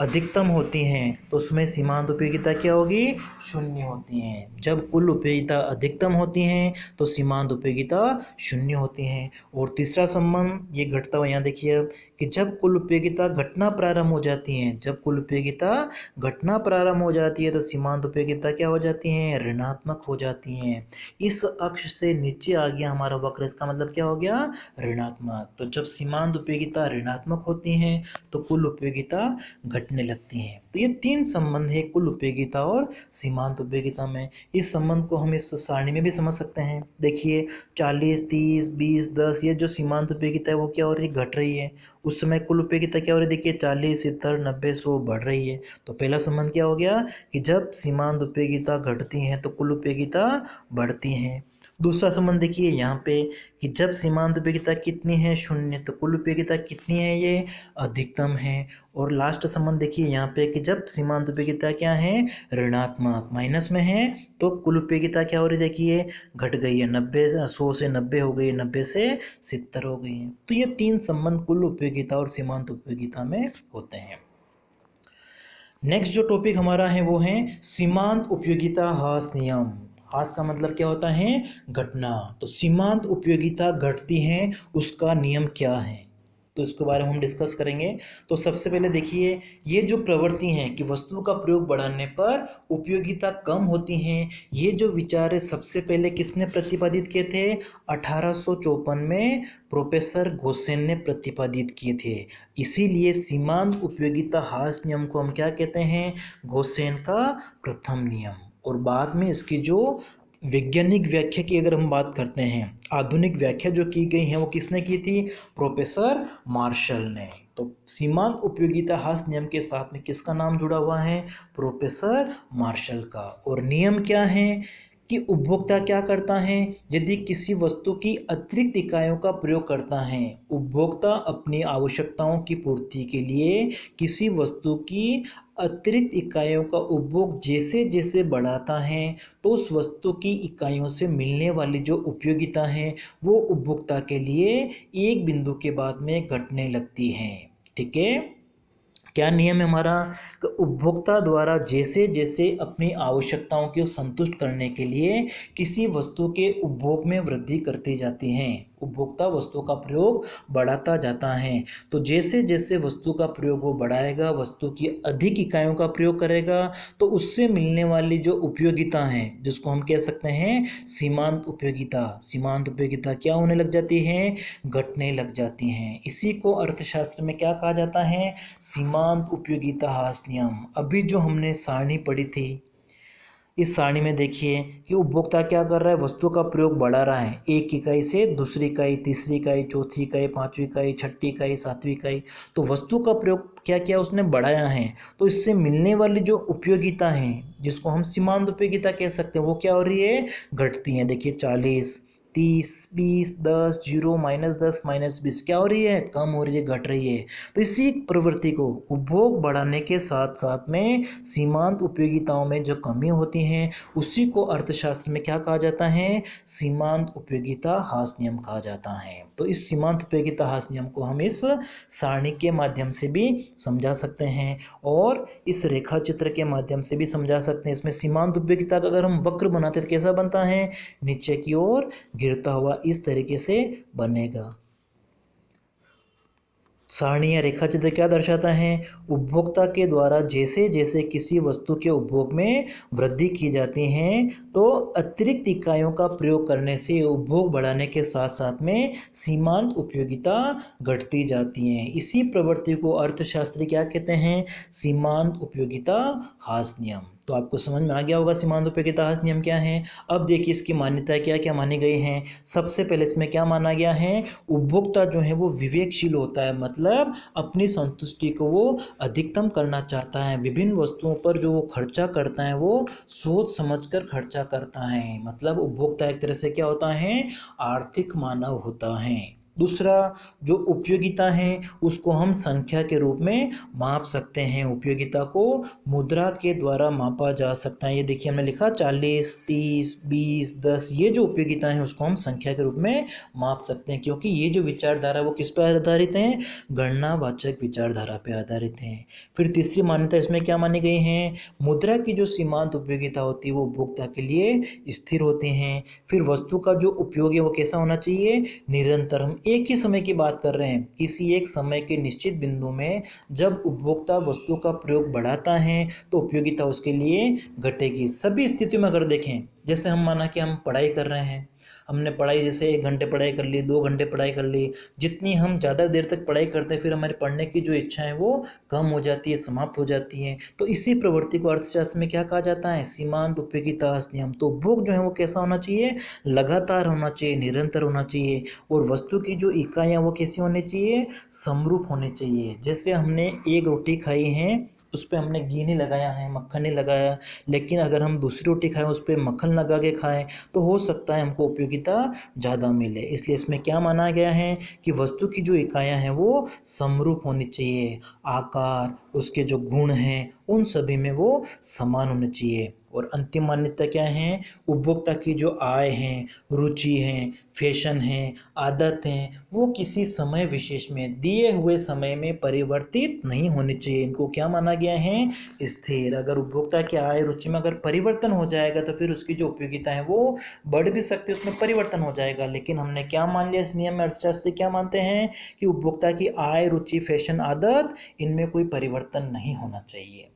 अधिकतम होती हैं तो उसमें सीमांत उपयोगिता क्या होगी शून्य होती हैं जब कुल उपयोगिता अधिकतम होती हैं तो सीमांत उपयोगिता शून्य होती हैं और तीसरा संबंध ये घटता हुआ यहाँ देखिए अब कि जब कुल उपयोगिता घटना प्रारंभ हो जाती हैं जब कुल उपयोगिता घटना प्रारंभ हो जाती है तो सीमांत उपयोगिता क्या हो जाती हैं ऋणात्मक हो जाती हैं इस अक्ष से नीचे आ गया हमारा वक्र इसका मतलब क्या हो गया ऋणात्मक सीमा तो जब सीमांत उपयोगिता ऋणात्मक होती हैं तो कुल उपयोगिता घटने लगती है तो ये तीन संबंध है कुल उपयोगिता और सीमांत उपयोगिता में इस संबंध को हम इस सारणी में भी समझ सकते हैं देखिए चालीस तीस बीस दस ये जो सीमांत उपयोगिता है वो क्या हो रही है घट रही है उस समय कुल उपयोगिता क्या हो रही है देखिए चालीस सितर नब्बे सौ बढ़ रही है तो पहला संबंध क्या हो गया कि जब सीमांत उपयोगिता घटती है तो कुल उपयोगिता बढ़ती है दूसरा संबंध देखिए यहाँ पे कि जब सीमांत उपयोगिता कितनी है शून्य तो कुल उपयोगिता कितनी है ये अधिकतम है और लास्ट संबंध देखिए यहाँ पे कि जब सीमांत उपयोगिता क्या है ऋणात्मक माइनस में है तो कुल उपयोगिता क्या हो रही देखिए घट गई है नब्बे सौ से नब्बे हो गई नब्बे से सितर हो गई है तो ये तीन संबंध कुल उपयोगिता और सीमांत उपयोगिता में होते हैं नेक्स्ट जो टॉपिक हमारा है वो है सीमांत उपयोगिता हास नियम आस का मतलब क्या होता है घटना तो सीमांत उपयोगिता घटती है उसका नियम क्या है तो इसके बारे में हम डिस्कस करेंगे तो सबसे पहले देखिए ये जो प्रवृत्ति है कि वस्तु का प्रयोग बढ़ाने पर उपयोगिता कम होती हैं ये जो विचार सबसे पहले किसने प्रतिपादित किए थे अठारह में प्रोफेसर घोसेन ने प्रतिपादित किए थे इसीलिए सीमांत उपयोगिता हास नियम को हम क्या कहते हैं घोसेन का प्रथम नियम और बाद में इसकी जो वैज्ञानिक व्याख्या की अगर हम बात करते हैं आधुनिक व्याख्या जो की गई है वो किसने की थी प्रोफेसर मार्शल ने तो सीमांत उपयोगिता हास नियम के साथ में किसका नाम जुड़ा हुआ है प्रोफेसर मार्शल का और नियम क्या है कि उपभोक्ता क्या करता है यदि किसी वस्तु की अतिरिक्त इकाइयों का प्रयोग करता है उपभोक्ता अपनी आवश्यकताओं की पूर्ति के लिए किसी वस्तु की अतिरिक्त इकाइयों का उपभोग जैसे जैसे बढ़ाता है तो उस वस्तु की इकाइयों से मिलने वाली जो उपयोगिता है वो उपभोक्ता के लिए एक बिंदु के बाद में घटने लगती है ठीक है क्या नियम है हमारा उपभोक्ता द्वारा जैसे जैसे अपनी आवश्यकताओं को संतुष्ट करने के लिए किसी वस्तु के उपभोग में वृद्धि करती जाती हैं उपभोक्ता वस्तुओं का प्रयोग बढ़ाता जाता है तो जैसे जैसे वस्तु का प्रयोग वो बढ़ाएगा वस्तु की अधिक इकाइयों का प्रयोग करेगा तो उससे मिलने वाली जो उपयोगिता है जिसको हम कह सकते हैं सीमांत उपयोगिता सीमांत उपयोगिता क्या होने लग जाती है घटने लग जाती हैं इसी को अर्थशास्त्र में क्या कहा जाता है सीमांत उपयोगिता हास नियम अभी जो हमने सारणी पढ़ी थी इस सारणी में देखिए कि उपभोक्ता क्या कर रहा है वस्तु का प्रयोग बढ़ा रहा है एक इकाई से दूसरी इकाई तीसरी इकाई चौथी इकाई पाँचवीं इकाई छठी इकाई सातवीं इकाई तो वस्तु का प्रयोग क्या क्या उसने बढ़ाया है तो इससे मिलने वाली जो उपयोगिता है जिसको हम सीमांत उपयोगिता कह सकते हैं वो क्या हो रही है घटती है देखिए चालीस तीस बीस दस जीरो माइनस दस माइनस बीस क्या हो रही है कम हो रही है घट रही है तो इसी प्रवृत्ति को उपभोग बढ़ाने के साथ साथ में सीमांत उपयोगिताओं में जो कमी होती हैं उसी को अर्थशास्त्र में क्या कहा जाता है सीमांत उपयोगिता हास नियम कहा जाता है तो इस सीमांत उपयोगिता हास नियम को हम इस सारणी के माध्यम से भी समझा सकते हैं और इस रेखा चित्र के माध्यम से भी समझा सकते हैं इसमें सीमांत उपयोगिता का अगर हम वक्र बनाते तो कैसा बनता है नीचे की ओर गिरता हुआ इस तरीके से बनेगा सारणीय रेखा चित्र क्या दर्शाता है उपभोक्ता के द्वारा जैसे जैसे किसी वस्तु के उपभोग में वृद्धि की जाती है तो अतिरिक्त इकाइयों का प्रयोग करने से उपभोग बढ़ाने के साथ साथ में सीमांत उपयोगिता घटती जाती है इसी प्रवृत्ति को अर्थशास्त्री क्या कहते हैं सीमांत उपयोगिता हास नियम तो आपको समझ में आ गया होगा सीमांत के तहस नियम क्या है अब देखिए इसकी मान्यता क्या क्या मानी गई हैं सबसे पहले इसमें क्या माना गया है उपभोक्ता जो है वो विवेकशील होता है मतलब अपनी संतुष्टि को वो अधिकतम करना चाहता है विभिन्न वस्तुओं पर जो वो खर्चा करता है वो सोच समझ कर खर्चा करता है मतलब उपभोक्ता एक तरह से क्या होता है आर्थिक मानव होता है दूसरा जो उपयोगिता है उसको हम संख्या के रूप में माप सकते हैं उपयोगिता को मुद्रा के द्वारा मापा जा सकता है ये देखिए हमने लिखा चालीस तीस बीस दस ये जो उपयोगिता है उसको हम संख्या के रूप में माप सकते हैं क्योंकि ये जो विचारधारा वो किस पर आधारित हैं गणनावाचक विचारधारा पर आधारित हैं फिर तीसरी मान्यता इसमें क्या मानी गई है मुद्रा की जो सीमांत उपयोगिता होती है वो उपभोक्ता के लिए स्थिर होते हैं फिर वस्तु का जो उपयोग है वो कैसा होना चाहिए निरंतर हम एक ही समय की बात कर रहे हैं किसी एक समय के निश्चित बिंदु में जब उपभोक्ता वस्तु का प्रयोग बढ़ाता है तो उपयोगिता उसके लिए घटेगी सभी स्थितियों में अगर देखें जैसे हम माना कि हम पढ़ाई कर रहे हैं हमने पढ़ाई जैसे एक घंटे पढ़ाई कर ली दो घंटे पढ़ाई कर ली जितनी हम ज़्यादा देर तक पढ़ाई करते हैं फिर हमारे पढ़ने की जो इच्छा है वो कम हो जाती है समाप्त हो जाती है तो इसी प्रवृत्ति को अर्थशास्त्र में क्या कहा जाता है सीमांत उपयोगिता नियम तो भोग जो है वो कैसा होना चाहिए लगातार होना चाहिए निरंतर होना चाहिए और वस्तु की जो इकाइयाँ वो कैसी होनी चाहिए समरूप होनी चाहिए जैसे हमने एक रोटी खाई है उस पर हमने घी नहीं लगाया है मक्खन नहीं लगाया लेकिन अगर हम दूसरी रोटी खाएं उस पर मक्खन लगा के खाएं तो हो सकता है हमको उपयोगिता ज़्यादा मिले इसलिए इसमें क्या माना गया है कि वस्तु की जो इकाइयाँ हैं वो समरूप होनी चाहिए आकार उसके जो गुण हैं उन सभी में वो समान होना चाहिए और अंतिम मान्यता क्या है उपभोक्ता की जो आय हैं रुचि हैं फैशन हैं आदत हैं वो किसी समय विशेष में दिए हुए समय में परिवर्तित नहीं होने चाहिए इनको क्या माना गया है स्थिर अगर उपभोक्ता की आय रुचि में अगर परिवर्तन हो जाएगा तो फिर उसकी जो उपयोगिता है वो बढ़ भी सकती है उसमें परिवर्तन हो जाएगा लेकिन हमने क्या मान लिया इस नियम में अर्थशास्त्र क्या मानते हैं कि उपभोक्ता की आय रुचि फैशन आदत इनमें कोई परिवर्तन नहीं होना चाहिए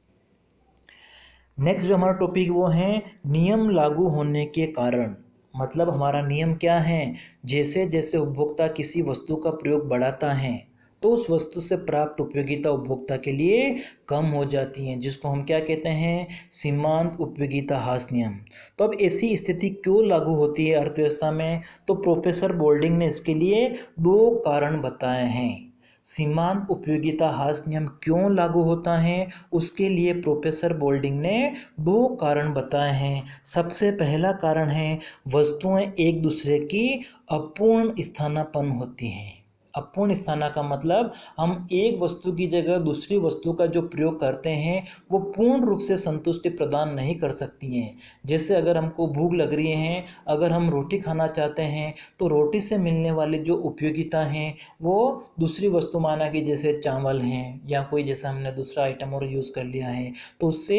नेक्स्ट जो हमारा टॉपिक वो है नियम लागू होने के कारण मतलब हमारा नियम क्या है जैसे जैसे उपभोक्ता किसी वस्तु का प्रयोग बढ़ाता है तो उस वस्तु से प्राप्त उपयोगिता उपभोक्ता के लिए कम हो जाती है जिसको हम क्या कहते हैं सीमांत उपयोगिता हास नियम तो अब ऐसी स्थिति क्यों लागू होती है अर्थव्यवस्था में तो प्रोफेसर बोल्डिंग ने इसके लिए दो कारण बताए हैं सीमांत उपयोगिता हास नियम क्यों लागू होता है उसके लिए प्रोफेसर बोल्डिंग ने दो कारण बताए हैं सबसे पहला कारण है वस्तुएं एक दूसरे की अपूर्ण स्थानापन्न होती हैं अपूर्ण स्थाना का मतलब हम एक वस्तु की जगह दूसरी वस्तु का जो प्रयोग करते हैं वो पूर्ण रूप से संतुष्टि प्रदान नहीं कर सकती हैं जैसे अगर हमको भूख लग रही है अगर हम रोटी खाना चाहते हैं तो रोटी से मिलने वाली जो उपयोगिता हैं वो दूसरी वस्तु माना कि जैसे चावल हैं या कोई जैसा हमने दूसरा आइटम और यूज़ कर लिया है तो उससे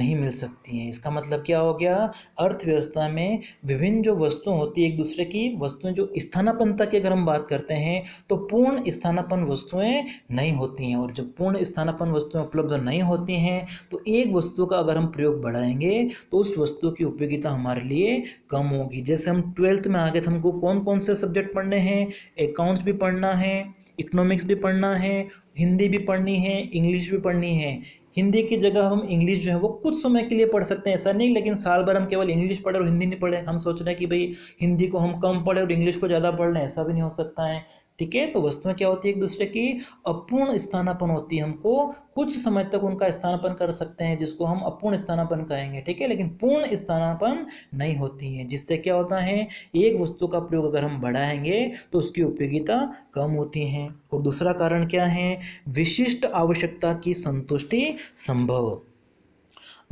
नहीं मिल सकती हैं इसका मतलब क्या हो गया अर्थव्यवस्था में विभिन्न जो वस्तु होती है एक दूसरे की वस्तुएं जो स्थानापनता की अगर हम बात करते हैं तो पूर्ण स्थानापन वस्तुएं नहीं होती हैं और जब पूर्ण स्थानापन वस्तुएं उपलब्ध नहीं होती हैं तो एक वस्तु का अगर हम प्रयोग बढ़ाएंगे तो उस वस्तु की उपयोगिता हमारे लिए कम होगी जैसे हम ट्वेल्थ में आ गए तो हमको कौन कौन से सब्जेक्ट पढ़ने हैं अकाउंट्स भी पढ़ना है इकोनॉमिक्स भी पढ़ना है हिंदी भी पढ़नी है इंग्लिश भी पढ़नी है हिंदी की जगह हम इंग्लिश जो है वो कुछ समय के लिए पढ़ सकते हैं ऐसा नहीं लेकिन साल भर हम केवल इंग्लिश पढ़े और हिंदी नहीं पढ़े हम सोच रहे हैं कि भाई हिंदी को हम कम पढ़े और इंग्लिश को ज़्यादा पढ़ लें ऐसा भी नहीं हो सकता है ठीक है तो वस्तुएं क्या होती है एक दूसरे की अपूर्ण स्थानापन होती है हमको कुछ समय तक उनका स्थानापन कर सकते हैं जिसको हम अपूर्ण स्थानापन कहेंगे ठीक है लेकिन पूर्ण स्थानापन नहीं होती है जिससे क्या होता है एक वस्तु का प्रयोग अगर हम बढ़ाएंगे तो उसकी उपयोगिता कम होती है और दूसरा कारण क्या है विशिष्ट आवश्यकता की संतुष्टि संभव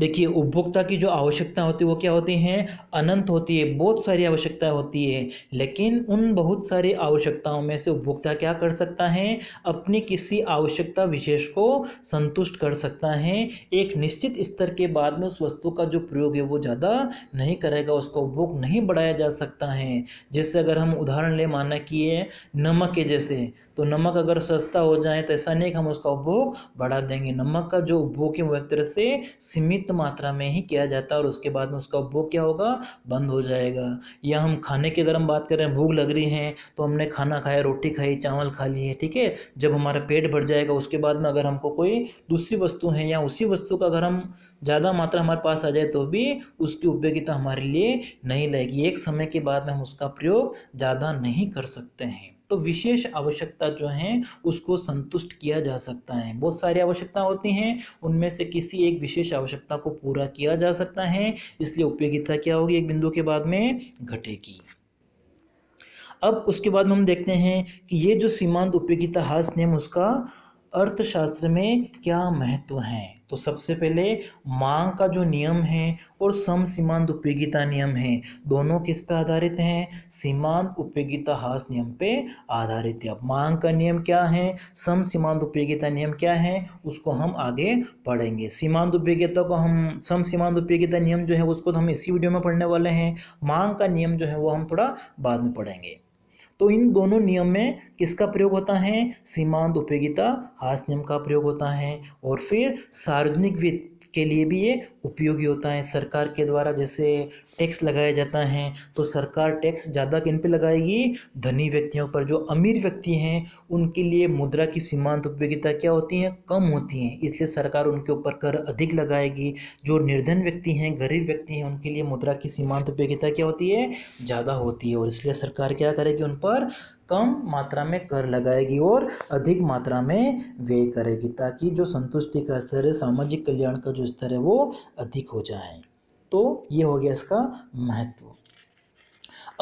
देखिए उपभोक्ता की जो आवश्यकता होती है वो क्या होती हैं अनंत होती है बहुत सारी आवश्यकता होती है लेकिन उन बहुत सारी आवश्यकताओं में से उपभोक्ता क्या कर सकता है अपनी किसी आवश्यकता विशेष को संतुष्ट कर सकता है एक निश्चित स्तर के बाद में उस वस्तु का जो प्रयोग है वो ज़्यादा नहीं करेगा उसका उपभोग नहीं बढ़ाया जा सकता है जैसे अगर हम उदाहरण ले माना कि ये नमक के जैसे तो नमक अगर सस्ता हो जाए तो ऐसा नहीं कि हम उसका उपभोग बढ़ा देंगे नमक का जो उपभोग है वो एक तरह से सीमित सीमित मात्रा में ही किया जाता है और उसके बाद में उसका उपभोग क्या होगा बंद हो जाएगा या हम खाने की अगर हम बात करें भूख लग रही है तो हमने खाना खाया रोटी खाई चावल खा लिए ठीक है जब हमारा पेट भर जाएगा उसके बाद में अगर हमको कोई दूसरी वस्तु है या उसी वस्तु का अगर हम ज़्यादा मात्रा हमारे पास आ जाए तो भी उसकी उपयोगिता हमारे लिए नहीं लगेगी एक समय के बाद में हम उसका प्रयोग ज़्यादा नहीं कर सकते हैं तो विशेष आवश्यकता जो है उसको संतुष्ट किया जा सकता है बहुत सारी आवश्यकता होती हैं उनमें से किसी एक विशेष आवश्यकता को पूरा किया जा सकता है इसलिए उपयोगिता क्या होगी एक बिंदु के बाद में घटेगी अब उसके बाद में हम देखते हैं कि ये जो सीमांत उपयोगिता हास नियम उसका अर्थशास्त्र में क्या महत्व हैं तो सबसे पहले मांग का जो नियम है और सम सीमांत उपयोगिता नियम है दोनों किस पे आधारित हैं सीमांत उपयोगिता हास नियम पे आधारित है अब मांग का नियम क्या है सम सीमांत उपयोगिता नियम क्या है उसको हम आगे पढ़ेंगे सीमांत उपयोगिता को हम सम सीमांत उपयोगिता नियम जो है उसको तो हम इसी वीडियो में पढ़ने वाले हैं मांग का नियम जो है वो हम थोड़ा बाद में पढ़ेंगे तो इन दोनों नियम में किसका प्रयोग होता है सीमांत उपयोगिता हास नियम का प्रयोग होता है और फिर सार्वजनिक वित्त के लिए भी ये उपयोगी होता है सरकार के द्वारा जैसे टैक्स लगाया जाता है तो सरकार टैक्स ज़्यादा किन पे लगाएगी धनी व्यक्तियों पर जो अमीर व्यक्ति हैं उनके लिए मुद्रा की सीमांत उपयोगिता क्या होती है कम होती हैं इसलिए सरकार उनके ऊपर कर अधिक लगाएगी जो निर्धन व्यक्ति हैं गरीब व्यक्ति हैं उनके लिए मुद्रा की सीमांत उपयोगिता क्या होती है ज़्यादा होती है और इसलिए सरकार क्या करेगी उन पर कम मात्रा में कर लगाएगी और अधिक मात्रा में व्यय करेगी ताकि जो संतुष्टि का स्तर है सामाजिक कल्याण का जो स्तर है वो अधिक हो जाए तो ये हो गया इसका महत्व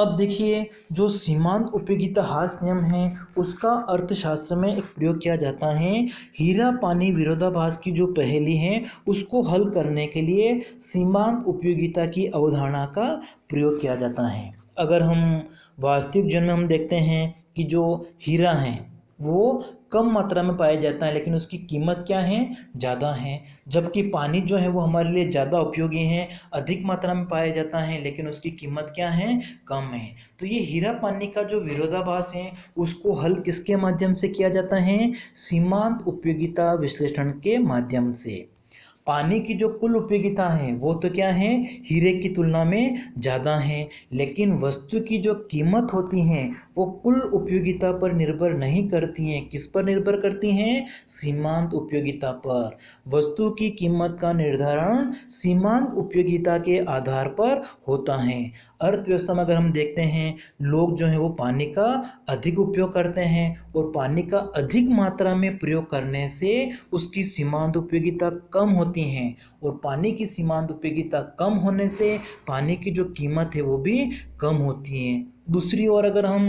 अब देखिए जो सीमांत उपयोगिता हास नियम है उसका अर्थशास्त्र में एक प्रयोग किया जाता है हीरा पानी विरोधाभास की जो पहेली है उसको हल करने के लिए सीमांत उपयोगिता की अवधारणा का प्रयोग किया जाता है अगर हम वास्तविक जन्म हम देखते हैं कि जो हीरा है वो कम मात्रा में पाया जाता है लेकिन उसकी कीमत क्या है ज़्यादा है जबकि पानी जो है वो हमारे लिए ज़्यादा उपयोगी है अधिक मात्रा में पाया जाता है लेकिन उसकी कीमत क्या है कम है तो ये हीरा पानी का जो विरोधाभास है उसको हल किसके माध्यम से किया जाता है सीमांत उपयोगिता विश्लेषण के माध्यम से पानी की जो कुल उपयोगिता है वो तो क्या है हीरे की तुलना में ज़्यादा है लेकिन वस्तु की जो कीमत होती है वो कुल उपयोगिता पर निर्भर नहीं करती हैं किस पर निर्भर करती हैं सीमांत उपयोगिता पर वस्तु की कीमत का निर्धारण सीमांत उपयोगिता के आधार पर होता है अर्थव्यवस्था में अगर हम देखते हैं लोग जो हैं वो पानी का अधिक उपयोग करते हैं और पानी का अधिक मात्रा में प्रयोग करने से उसकी सीमांत उपयोगिता कम होती हैं और पानी की सीमांत उपयोगिता कम होने से पानी की जो कीमत है वो भी कम होती है दूसरी ओर अगर हम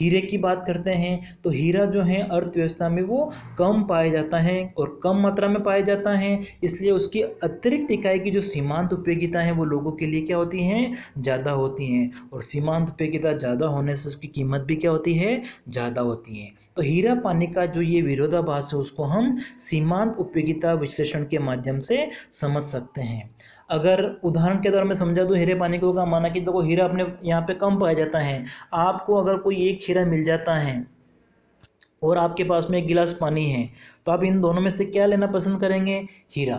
हीरे की बात करते हैं तो हीरा जो है अर्थव्यवस्था में वो कम पाया जाता है और कम मात्रा में पाया जाता है इसलिए उसकी अतिरिक्त इकाई की जो सीमांत उपयोगिता है वो लोगों के लिए क्या होती हैं ज़्यादा होती हैं और सीमांत उपयोगिता ज़्यादा होने से उसकी कीमत भी क्या होती है ज़्यादा होती है तो हीरा पानी का जो ये विरोधाभास है उसको हम सीमांत उपयोगिता विश्लेषण के माध्यम से समझ सकते हैं अगर उदाहरण के तौर मैं समझा दूँ हीरे पानी को का माना कि देखो तो हीरा अपने यहाँ पे कम पाया जाता है आपको अगर कोई एक हीरा मिल जाता है और आपके पास में एक गिलास पानी है तो आप इन दोनों में से क्या लेना पसंद करेंगे हीरा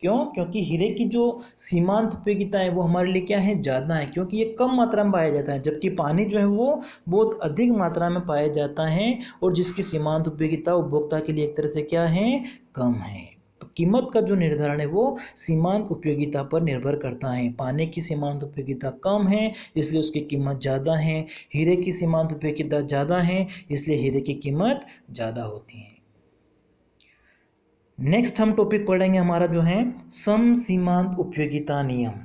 क्यों क्योंकि हीरे की जो सीमांत उपयोगिता है वो हमारे लिए क्या है ज़्यादा है क्योंकि ये कम मात्रा में पाया जाता है जबकि पानी जो है वो बहुत अधिक मात्रा में पाया जाता है और जिसकी सीमांत उपयोगिता उपभोक्ता के लिए एक तरह से क्या है कम है तो कीमत का जो निर्धारण है वो सीमांत उपयोगिता पर निर्भर करता है पानी की सीमांत उपयोगिता कम है इसलिए उसकी कीमत ज़्यादा है हीरे की सीमांत उपयोगिता ज़्यादा है इसलिए हीरे की कीमत ज़्यादा होती है नेक्स्ट हम टॉपिक पढ़ेंगे हमारा जो है सम सीमांत उपयोगिता नियम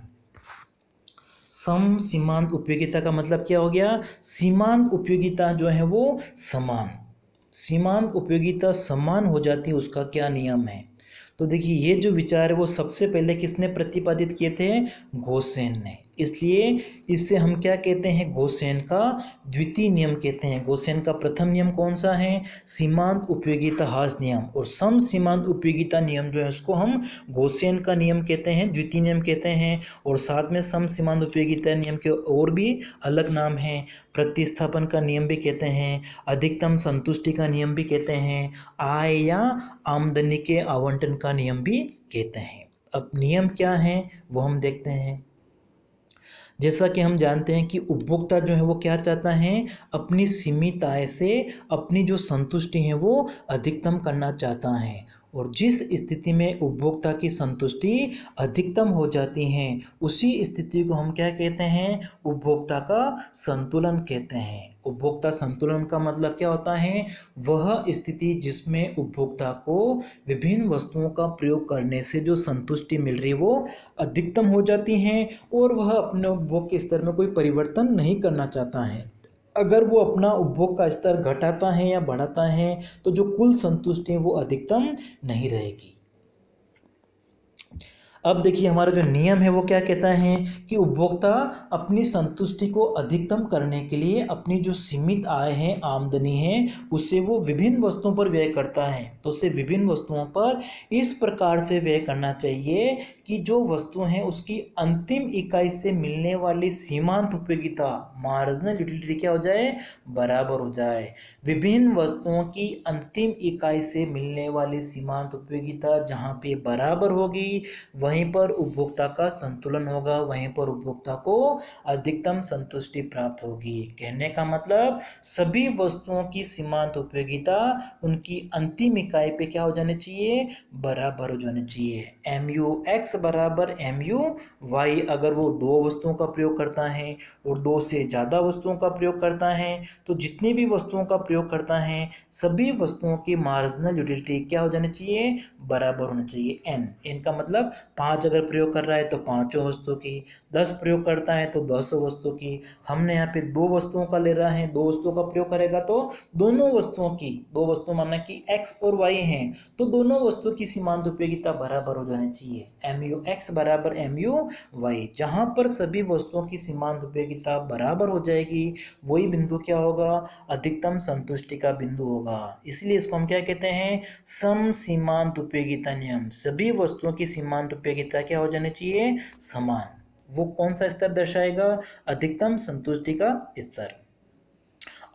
सम सीमांत उपयोगिता का मतलब क्या हो गया सीमांत उपयोगिता जो है वो समान सीमांत उपयोगिता समान हो जाती है उसका क्या नियम है तो देखिए ये जो विचार है वो सबसे पहले किसने प्रतिपादित किए थे गोसेन ने इसलिए इससे हम क्या कहते हैं गोसेन का द्वितीय नियम कहते हैं गोसेन का प्रथम नियम कौन सा है सीमांत उपयोगिता हास नियम और सम सीमांत उपयोगिता नियम जो है उसको हम गोसेन का नियम कहते हैं द्वितीय नियम कहते हैं और साथ में सम सीमांत उपयोगिता नियम के और भी अलग नाम हैं प्रतिस्थापन का नियम भी कहते हैं अधिकतम संतुष्टि का नियम भी कहते हैं आय या आमदनी के आवंटन का नियम भी कहते हैं अब नियम क्या हैं वो हम देखते हैं जैसा कि हम जानते हैं कि उपभोक्ता जो है वो क्या चाहता है अपनी सीमित आय से अपनी जो संतुष्टि है वो अधिकतम करना चाहता है और जिस स्थिति में उपभोक्ता की संतुष्टि अधिकतम हो जाती है उसी स्थिति को हम क्या कहते हैं उपभोक्ता का संतुलन कहते हैं उपभोक्ता संतुलन का मतलब क्या होता है वह स्थिति जिसमें उपभोक्ता को विभिन्न वस्तुओं का प्रयोग करने से जो संतुष्टि मिल रही है वो अधिकतम हो जाती है और वह अपने उपभोग के स्तर में कोई परिवर्तन नहीं करना चाहता है अगर वो अपना उपभोग का स्तर घटाता है या बढ़ाता है तो जो कुल संतुष्टि है वो अधिकतम नहीं रहेगी अब देखिए हमारा जो नियम है वो क्या कहता है कि उपभोक्ता अपनी संतुष्टि को अधिकतम करने के लिए अपनी जो सीमित आय है आमदनी है उसे वो विभिन्न वस्तुओं पर व्यय करता है तो उसे विभिन्न वस्तुओं पर इस प्रकार से व्यय करना चाहिए कि जो वस्तु हैं उसकी अंतिम इकाई से मिलने वाली सीमांत उपयोगिता मार्जिनल यूटिलिटी क्या हो जाए बराबर हो जाए विभिन्न वस्तुओं की अंतिम इकाई से मिलने वाली सीमांत उपयोगिता जहाँ पे बराबर होगी वहीं पर उपभोक्ता का संतुलन होगा वहीं पर उपभोक्ता को अधिकतम संतुष्टि प्राप्त होगी कहने का मतलब सभी वस्तुओं की सीमांत उपयोगिता उनकी अंतिम इकाई पे क्या हो जानी चाहिए बराबर हो जानी चाहिए एम यू एक्स बराबर एम यू वाई अगर वो दो वस्तुओं का प्रयोग करता है और दो से ज़्यादा वस्तुओं का प्रयोग करता है तो जितनी भी वस्तुओं का प्रयोग करता है सभी वस्तुओं की मार्जिनल यूटिलिटी क्या हो जानी चाहिए बराबर होना चाहिए एन एन का मतलब पाँच अगर प्रयोग कर रहा है तो पाँचों वस्तुओं की दस प्रयोग करता है तो दस वस्तुओं की हमने यहाँ पे दो वस्तुओं का ले रहा है दो वस्तुओं का प्रयोग करेगा तो दोनों वस्तुओं की दो वस्तु माना कि एक्स और वाई हैं तो दोनों वस्तुओं की सीमांत उपयोगिता बराबर हो जानी चाहिए एम यू एक्स बराबर एम यू वाई जहाँ पर सभी वस्तुओं की सीमांत उपयोगिता बराबर हो जाएगी वही बिंदु क्या होगा अधिकतम संतुष्टि का बिंदु होगा इसलिए इसको हम क्या कहते हैं सम सीमांत उपयोगिता नियम सभी वस्तुओं की सीमांत उपयोगिता क्या हो जानी चाहिए समान वो कौन सा स्तर दर्शाएगा अधिकतम संतुष्टि का स्तर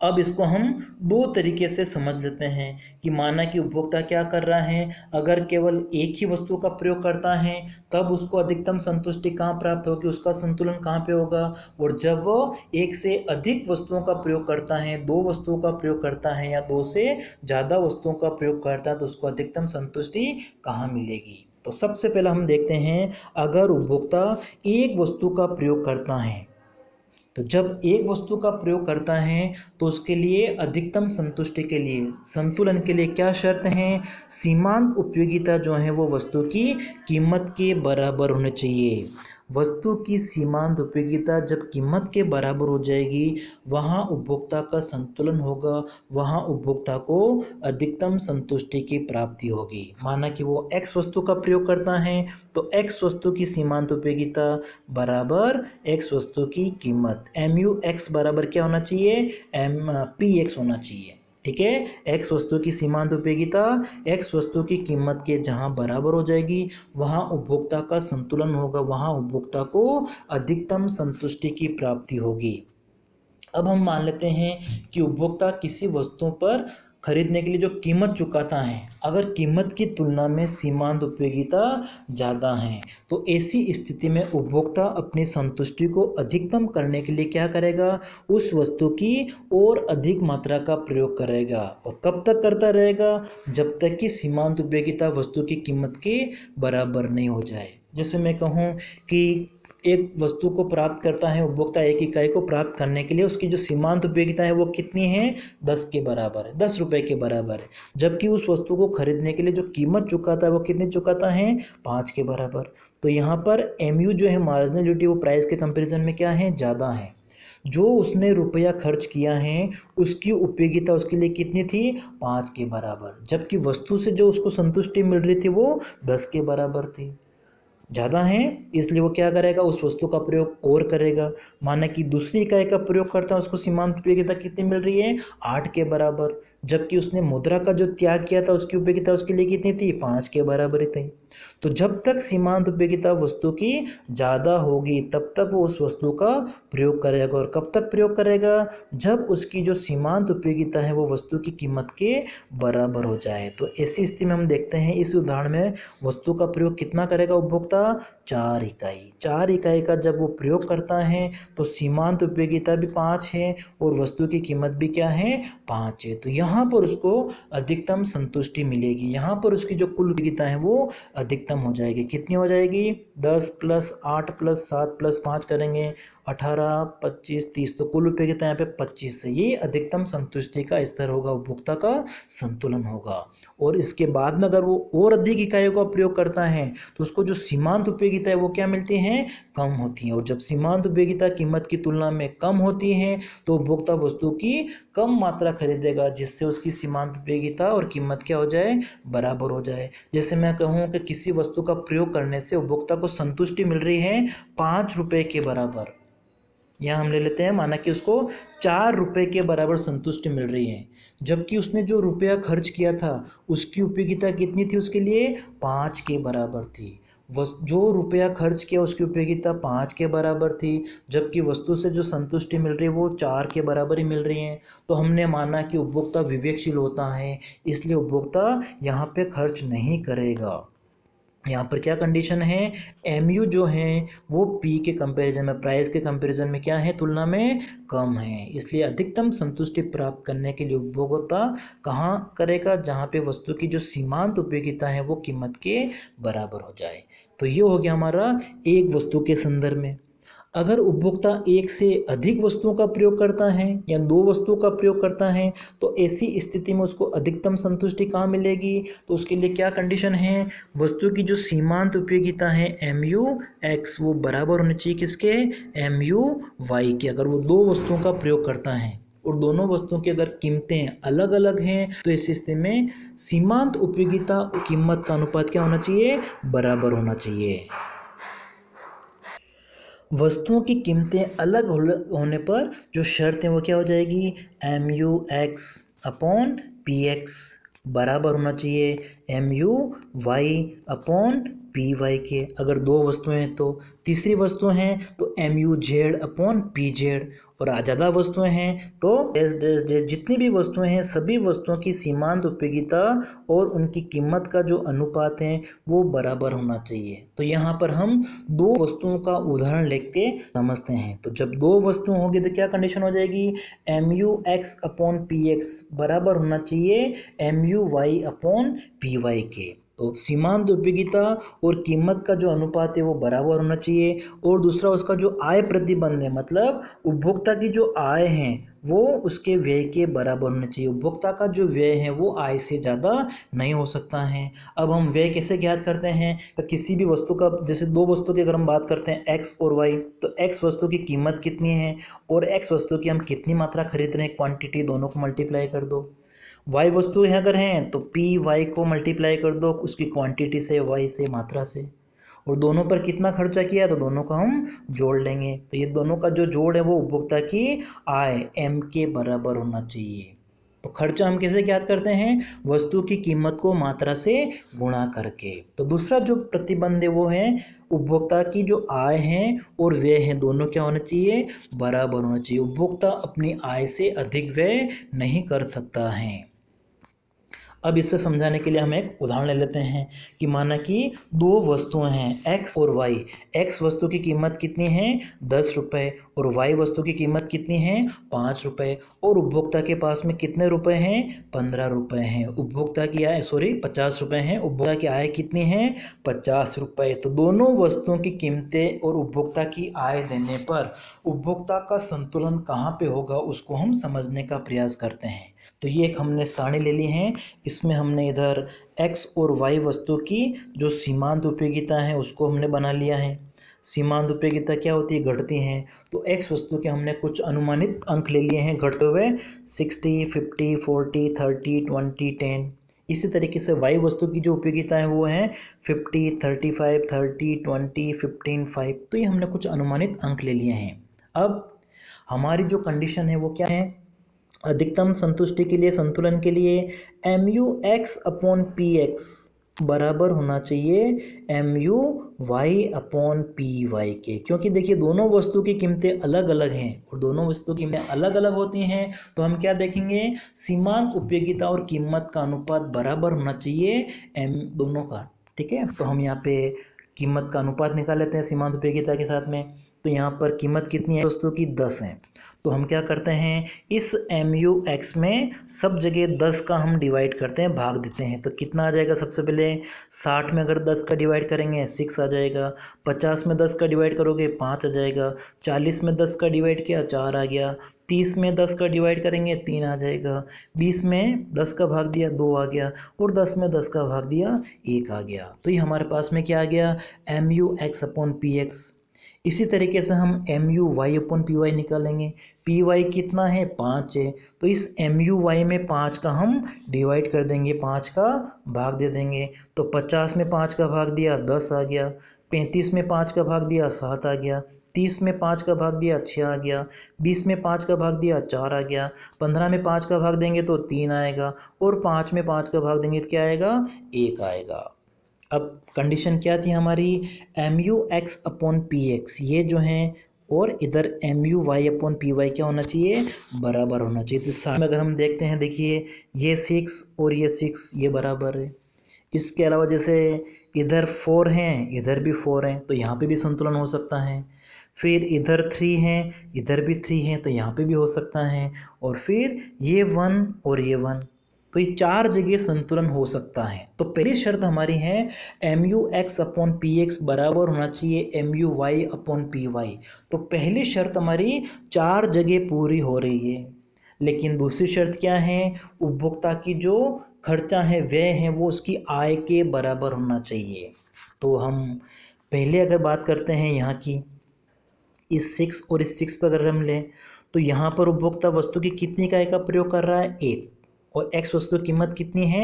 अब इसको हम दो तरीके से समझ लेते हैं कि माना कि उपभोक्ता क्या कर रहा है अगर केवल एक ही वस्तु का प्रयोग करता है तब उसको अधिकतम संतुष्टि कहाँ प्राप्त होगी उसका संतुलन कहाँ पे होगा और जब वो एक से अधिक वस्तुओं का प्रयोग करता है दो वस्तुओं का प्रयोग करता है या दो से ज़्यादा वस्तुओं का प्रयोग करता है तो उसको अधिकतम संतुष्टि कहाँ मिलेगी तो सबसे पहला हम देखते हैं अगर उपभोक्ता एक वस्तु का प्रयोग करता है तो जब एक वस्तु का प्रयोग करता है तो उसके लिए अधिकतम संतुष्टि के लिए संतुलन के लिए क्या शर्त है सीमांत उपयोगिता जो है वो वस्तु की कीमत के बराबर होनी चाहिए वस्तु की सीमांत उपयोगिता जब कीमत के बराबर हो जाएगी वहाँ उपभोक्ता का संतुलन होगा वहाँ उपभोक्ता को अधिकतम संतुष्टि की प्राप्ति होगी माना कि वो एक्स वस्तु का प्रयोग करता है तो एक्स वस्तु की सीमांत उपयोगिता बराबर एक्स वस्तु की कीमत एम यू एक्स बराबर क्या होना चाहिए एम पी एक्स होना चाहिए ठीक है एक्स वस्तु की सीमांत उपयोगिता एक्स वस्तु की कीमत के जहां बराबर हो जाएगी वहां उपभोक्ता का संतुलन होगा वहां उपभोक्ता को अधिकतम संतुष्टि की प्राप्ति होगी अब हम मान लेते हैं कि उपभोक्ता किसी वस्तु पर खरीदने के लिए जो कीमत चुकाता है अगर कीमत की तुलना में सीमांत उपयोगिता ज़्यादा है तो ऐसी स्थिति में उपभोक्ता अपनी संतुष्टि को अधिकतम करने के लिए क्या करेगा उस वस्तु की और अधिक मात्रा का प्रयोग करेगा और कब तक करता रहेगा जब तक कि सीमांत उपयोगिता वस्तु की कीमत के बराबर नहीं हो जाए जैसे मैं कहूँ कि एक वस्तु को प्राप्त करता है उपभोक्ता एक इकाई को प्राप्त करने के लिए उसकी जो सीमांत उपयोगिता है वो कितनी है दस के बराबर है दस रुपये के बराबर है जबकि उस वस्तु को खरीदने के लिए जो कीमत चुकाता है वो कितनी चुकाता है पाँच के बराबर तो यहाँ पर एम जो है मार्जिनल ड्यूटी वो प्राइस के कंपेरिजन में क्या है ज़्यादा है जो उसने रुपया खर्च किया है उसकी उपयोगिता उसके लिए कितनी थी पाँच के बराबर जबकि वस्तु से जो उसको संतुष्टि मिल रही थी वो दस के बराबर थी ज़्यादा हैं इसलिए वो क्या करेगा उस वस्तु का प्रयोग और करेगा माना कि दूसरी इकाई का प्रयोग करता है उसको सीमांत उपयोगिता कितनी मिल रही है आठ के बराबर जबकि उसने मुद्रा का जो त्याग किया था उसकी उपयोगिता उसके लिए कितनी थी पाँच के बराबर ही थी तो जब तक सीमांत उपयोगिता वस्तु की ज़्यादा होगी तब तक वो उस वस्तु का प्रयोग करेगा और कब तक प्रयोग करेगा जब उसकी जो सीमांत उपयोगिता है वो वस्तु की कीमत के बराबर हो जाए तो ऐसी स्थिति में हम देखते हैं इस उदाहरण में वस्तु का प्रयोग कितना करेगा उपभोक्ता होता चार इकाई चार इकाई का जब वो प्रयोग करता है तो सीमांत उपयोगिता भी पाँच है और वस्तु की कीमत भी क्या है पाँच है तो यहाँ पर उसको अधिकतम संतुष्टि मिलेगी यहाँ पर उसकी जो कुल उपयोगिता है वो अधिकतम हो जाएगी कितनी हो जाएगी दस प्लस आठ प्लस सात प्लस पाँच करेंगे अठारह पच्चीस तीस तो कुल रुपये कितना यहाँ पे पच्चीस है ये अधिकतम संतुष्टि का स्तर होगा उपभोक्ता का संतुलन होगा और इसके बाद में अगर वो और अधिक इकाइयों का प्रयोग करता है तो उसको जो सीमांत उपयोगिता है वो क्या मिलती है कम होती हैं और जब सीमांत उपयोगिता कीमत की तुलना में कम होती है तो उपभोक्ता वस्तु की कम मात्रा खरीदेगा जिससे उसकी सीमांत उपयोगिता और कीमत क्या हो जाए बराबर हो जाए जैसे मैं कहूँ कि किसी वस्तु का प्रयोग करने से उपभोक्ता को संतुष्टि मिल रही है पाँच रुपये के बराबर यहाँ हम ले लेते हैं माना कि उसको चार रुपये के बराबर संतुष्टि मिल रही है जबकि उसने जो रुपया खर्च किया था उसकी उपयोगिता कितनी थी उसके लिए पाँच के बराबर थी वस जो रुपया खर्च किया उसकी उपयोगिता पाँच के बराबर थी जबकि वस्तु से जो संतुष्टि मिल रही है वो चार के बराबर ही मिल रही है तो हमने माना कि उपभोक्ता विवेकशील होता है इसलिए उपभोक्ता यहाँ पे खर्च नहीं करेगा यहाँ पर क्या कंडीशन है एम यू जो है वो पी के कंपैरिजन में प्राइस के कंपैरिजन में क्या है तुलना में कम है इसलिए अधिकतम संतुष्टि प्राप्त करने के लिए उपभोक्ता कहाँ करेगा जहाँ पे वस्तु की जो सीमांत उपयोगिता है वो कीमत के बराबर हो जाए तो ये हो गया हमारा एक वस्तु के संदर्भ में अगर उपभोक्ता एक से अधिक वस्तुओं का प्रयोग करता है या दो वस्तुओं का प्रयोग करता है तो ऐसी स्थिति में उसको अधिकतम संतुष्टि कहाँ मिलेगी तो उसके लिए क्या कंडीशन है वस्तु की जो सीमांत उपयोगिता है एम यू एक्स वो बराबर होनी चाहिए किसके एम यू वाई के अगर वो दो वस्तुओं का प्रयोग करता है और दोनों वस्तुओं की अगर कीमतें अलग अलग हैं तो इस स्थिति में सीमांत उपयोगिता कीमत का अनुपात क्या होना चाहिए बराबर होना चाहिए वस्तुओं की कीमतें अलग होने पर जो शर्त है वो क्या हो जाएगी M U X upon P X बराबर होना चाहिए M U Y upon P Y के अगर दो वस्तुएं हैं तो तीसरी वस्तु हैं तो M U Z upon P Z और आज़ादा वस्तुएं हैं तो डेस डेस डेस जितनी भी वस्तुएं हैं सभी वस्तुओं की सीमांत उपयोगिता और उनकी कीमत का जो अनुपात है वो बराबर होना चाहिए तो यहाँ पर हम दो वस्तुओं का उदाहरण के समझते हैं तो जब दो वस्तुएं होगी तो क्या कंडीशन हो जाएगी M U X upon P X बराबर होना चाहिए M U Y upon P Y के तो सीमांत उपयोगिता और कीमत का जो अनुपात है वो बराबर होना चाहिए और दूसरा उसका जो आय प्रतिबंध है मतलब उपभोक्ता की जो आय है वो उसके व्यय के बराबर होना चाहिए उपभोक्ता का जो व्यय है वो आय से ज़्यादा नहीं हो सकता है अब हम व्यय कैसे ज्ञात करते हैं कि किसी भी वस्तु का जैसे दो वस्तु की अगर हम बात करते हैं एक्स और वाई तो एक्स वस्तु की कीमत कितनी है और एक्स वस्तु की हम कितनी मात्रा खरीद रहे हैं क्वान्टिटी दोनों को मल्टीप्लाई कर दो वाई वस्तुएं अगर हैं तो पी वाई को मल्टीप्लाई कर दो उसकी क्वांटिटी से वाई से मात्रा से और दोनों पर कितना खर्चा किया तो दोनों का हम जोड़ लेंगे तो ये दोनों का जो जोड़ है वो उपभोक्ता की आय एम के बराबर होना चाहिए तो खर्चा हम कैसे ज्ञात करते हैं वस्तु की कीमत को मात्रा से गुणा करके तो दूसरा जो प्रतिबंध है वो है उपभोक्ता की जो आय है और व्यय है दोनों क्या होना चाहिए बराबर होना चाहिए उपभोक्ता अपनी आय से अधिक व्यय नहीं कर सकता है अब इससे समझाने के लिए हम एक उदाहरण ले लेते हैं कि माना कि दो वस्तुएं हैं एक्स और वाई एक्स वस्तु की कीमत कितनी है दस रुपये और वाई वस्तु की कीमत कितनी है पाँच रुपये और उपभोक्ता के पास में कितने रुपए हैं पंद्रह रुपए हैं उपभोक्ता की आय सॉरी पचास रुपये हैं उपभोक्ता की आय कितनी है पचास रुपये तो दोनों वस्तुओं की कीमतें और उपभोक्ता की आय देने पर उपभोक्ता का संतुलन कहाँ पर होगा उसको हम समझने का प्रयास करते हैं तो ये एक हमने सारणी ले ली है इसमें हमने इधर एक्स और वाई वस्तु की जो सीमांत उपयोगिता है उसको हमने बना लिया है सीमांत उपयोगिता क्या होती है घटती हैं तो एक्स वस्तु के हमने कुछ अनुमानित अंक ले लिए हैं घटते हुए sixty fifty forty thirty twenty ten इसी तरीके से वाई वस्तु की जो उपयोगिता है वो है fifty thirty five thirty twenty fifteen five तो ये हमने कुछ अनुमानित अंक ले लिए हैं अब हमारी जो कंडीशन है वो क्या है अधिकतम संतुष्टि के लिए संतुलन के लिए M U X upon P X बराबर होना चाहिए M U Y upon P Y के क्योंकि देखिए दोनों वस्तु की कीमतें अलग अलग हैं और दोनों वस्तु की कीमतें अलग अलग होती हैं तो हम क्या देखेंगे सीमांत उपयोगिता और कीमत का अनुपात बराबर होना चाहिए एम दोनों का ठीक है तो हम यहाँ पे कीमत का अनुपात निकाल लेते हैं सीमांत उपयोगिता के साथ में तो यहाँ पर कीमत कितनी है वस्तु की दस है तो हम क्या करते हैं इस एम यू एक्स में सब जगह दस का हम डिवाइड करते हैं भाग देते हैं तो कितना आ जाएगा सबसे पहले साठ में अगर दस का डिवाइड करेंगे सिक्स आ जाएगा पचास में दस का डिवाइड करोगे पाँच आ जाएगा चालीस में दस का डिवाइड किया चार आ गया तीस में दस का डिवाइड करेंगे तीन आ जाएगा बीस में दस का भाग दिया दो आ गया और दस में दस का भाग दिया एक आ गया तो ये हमारे पास में क्या आ गया M U X upon P X इसी तरीके से हम M U Y upon P Y निकालेंगे पी वाई कितना है पाँच है तो इस एम यू वाई में पाँच का हम डिवाइड कर देंगे पाँच का भाग दे देंगे तो पचास में पाँच का भाग दिया दस आ गया पैंतीस में पाँच का भाग दिया सात आ गया तीस में पाँच का भाग दिया छः आ गया बीस में पाँच का भाग दिया चार आ गया पंद्रह में पाँच का भाग देंगे तो तीन आएगा और पाँच में पाँच का भाग देंगे तो क्या आएगा एक आएगा अब कंडीशन क्या थी हमारी M U X upon P X ये जो हैं और इधर M U Y upon P Y क्या होना चाहिए बराबर होना चाहिए तो साथ में अगर हम देखते हैं देखिए ये सिक्स और ये सिक्स ये बराबर है इसके अलावा जैसे इधर फोर हैं इधर भी फोर हैं तो यहाँ पे भी संतुलन हो सकता है फिर इधर थ्री हैं इधर भी थ्री हैं तो यहाँ पे भी हो सकता है और फिर ये वन और ये वन तो ये चार जगह संतुलन हो सकता है तो पहली शर्त हमारी है M U X upon P X बराबर होना चाहिए M U Y upon P Y तो पहली शर्त हमारी चार जगह पूरी हो रही है लेकिन दूसरी शर्त क्या है उपभोक्ता की जो खर्चा है व्यय है वो उसकी आय के बराबर होना चाहिए तो हम पहले अगर बात करते हैं यहाँ की इस सिक्स और इस सिक्स पर अगर हम लें तो यहाँ पर उपभोक्ता वस्तु की कितनी इकाई का प्रयोग कर रहा है एक और एक्स वस्तु की कीमत कितनी है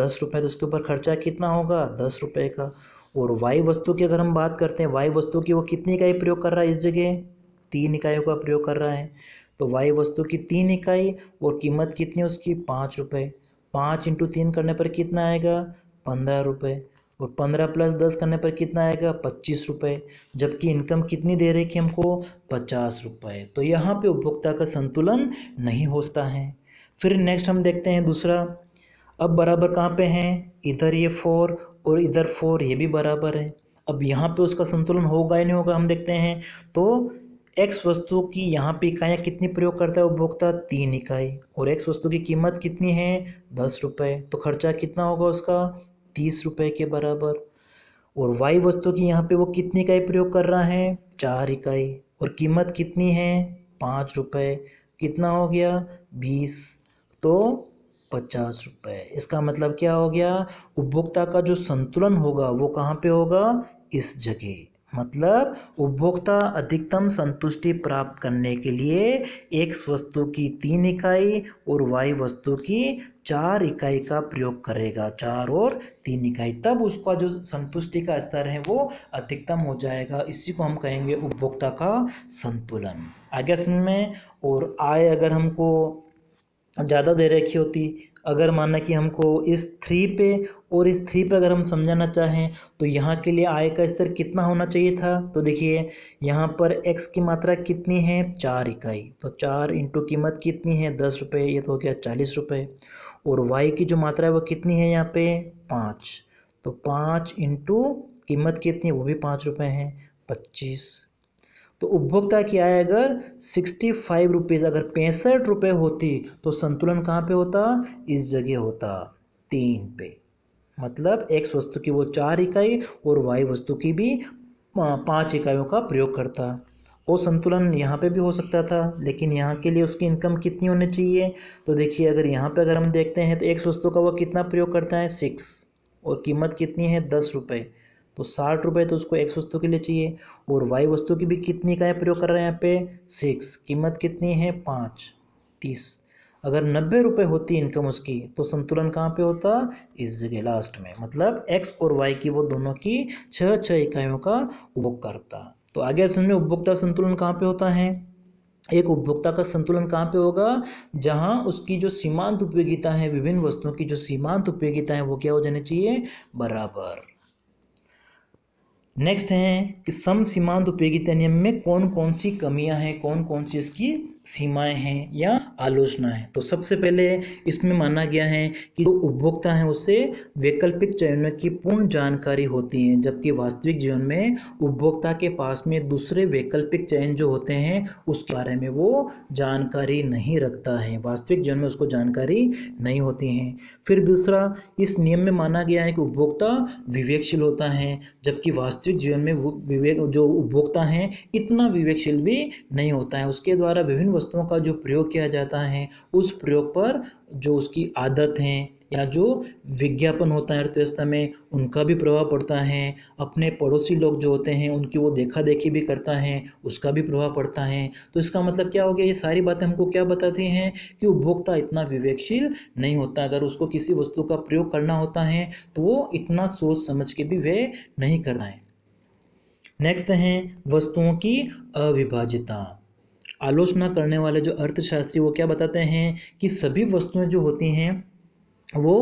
दस रुपये तो उसके ऊपर खर्चा कितना होगा दस रुपये का और वाई वस्तु की अगर हम बात करते हैं वाई वस्तु की वो कितनी इकाई प्रयोग कर रहा है इस जगह तीन इकाइयों का प्रयोग कर रहा है तो वाई वस्तु की तीन इकाई और कीमत कितनी उसकी पाँच रुपये पाँच इंटू तीन करने पर कितना आएगा पंद्रह रुपये और पंद्रह प्लस दस करने पर कितना आएगा पच्चीस रुपये जबकि इनकम कितनी दे रही है कि हमको पचास रुपये तो यहाँ पे उपभोक्ता का संतुलन नहीं होता है फिर नेक्स्ट हम देखते हैं दूसरा अब बराबर कहाँ पे हैं इधर ये फोर और इधर फोर ये भी बराबर है अब यहाँ पे उसका संतुलन होगा या नहीं होगा हम देखते हैं तो एक्स वस्तु की यहाँ पे इकाइयाँ कितनी प्रयोग करता है उपभोक्ता तीन इकाई और एक्स वस्तु की कीमत कितनी है दस रुपये तो खर्चा कितना होगा उसका तीस रुपये के बराबर और वाई वस्तु की यहाँ पे वो कितनी इकाई प्रयोग कर रहा है चार इकाई और कीमत कितनी है पाँच रुपये कितना हो गया बीस तो पचास रुपये इसका मतलब क्या हो गया उपभोक्ता का जो संतुलन होगा वो कहाँ पे होगा इस जगह मतलब उपभोक्ता अधिकतम संतुष्टि प्राप्त करने के लिए एक्स वस्तु की तीन इकाई और वाई वस्तु की चार इकाई का प्रयोग करेगा चार और तीन इकाई तब उसका जो संतुष्टि का स्तर है वो अधिकतम हो जाएगा इसी को हम कहेंगे उपभोक्ता का संतुलन आगे सुन में और आय अगर हमको ज़्यादा दे रखी होती अगर माना कि हमको इस थ्री पे और इस थ्री पे अगर हम समझाना चाहें तो यहाँ के लिए आय का स्तर कितना होना चाहिए था तो देखिए यहाँ पर एक्स की मात्रा कितनी है चार इकाई तो चार इंटू कीमत कितनी है दस रुपये ये तो हो गया चालीस रुपये और वाई की जो मात्रा है वो कितनी है यहाँ पे पाँच तो पाँच इंटू कीमत कितनी वो भी पाँच रुपये हैं पच्चीस तो उपभोक्ता की है अगर सिक्सटी फाइव रुपीज़ अगर पैंसठ रुपये होती तो संतुलन कहाँ पे होता इस जगह होता तीन पे मतलब एक्स वस्तु की वो चार इकाई और वाई वस्तु की भी पाँच इकाइयों का प्रयोग करता और संतुलन यहाँ पे भी हो सकता था लेकिन यहाँ के लिए उसकी इनकम कितनी होनी चाहिए तो देखिए अगर यहाँ पे अगर हम देखते हैं तो एक्स वस्तु का वह कितना प्रयोग करता है सिक्स और कीमत कितनी है दस रुपये तो साठ रुपये तो उसको एक्स वस्तु के लिए चाहिए और वाई वस्तु की भी कितनी इकाएँ प्रयोग कर रहे हैं यहाँ पे सिक्स कीमत कितनी है पाँच तीस अगर नब्बे रुपये होती इनकम उसकी तो संतुलन कहाँ पे होता इस जगह लास्ट में मतलब एक्स और वाई की वो दोनों की छः छः इकाइयों का उपभोग करता तो आगे समझ में उपभोक्ता संतुलन कहाँ पे होता है एक उपभोक्ता का संतुलन कहाँ पे होगा जहाँ उसकी जो सीमांत उपयोगिता है विभिन्न वस्तुओं की जो सीमांत उपयोगिता है वो क्या हो जानी चाहिए बराबर नेक्स्ट है कि सम सीमांत उपयोगिता नियम में कौन कौन सी कमियां हैं कौन कौन सी इसकी सीमाएं हैं या आलोचना है तो सबसे पहले इसमें माना गया है कि जो उपभोक्ता हैं उसे वैकल्पिक चयनों की पूर्ण जानकारी होती है जबकि वास्तविक जीवन में उपभोक्ता के पास में दूसरे वैकल्पिक चयन जो होते हैं उस बारे में वो जानकारी नहीं रखता है वास्तविक जीवन में उसको जानकारी नहीं होती है फिर दूसरा इस नियम में माना गया है कि उपभोक्ता विवेकशील होता है जबकि वास्तविक जीवन में विवेक जो उपभोक्ता हैं इतना विवेकशील भी नहीं होता है उसके द्वारा विभिन्न वस्तुओं का जो प्रयोग किया जाता है उस प्रयोग पर जो उसकी आदत हैं या जो विज्ञापन होता है अर्थव्यवस्था में उनका भी प्रभाव पड़ता है अपने पड़ोसी लोग जो होते हैं उनकी वो देखा देखी भी करता है उसका भी प्रभाव पड़ता है तो इसका मतलब क्या हो गया ये सारी बातें हमको क्या बताती हैं कि उपभोक्ता इतना विवेकशील नहीं होता अगर उसको किसी वस्तु का प्रयोग करना होता है तो वो इतना सोच समझ के भी वे नहीं करना है नेक्स्ट हैं वस्तुओं की अविभाजिता आलोचना करने वाले जो अर्थशास्त्री वो क्या बताते हैं कि सभी वस्तुएं जो होती हैं वो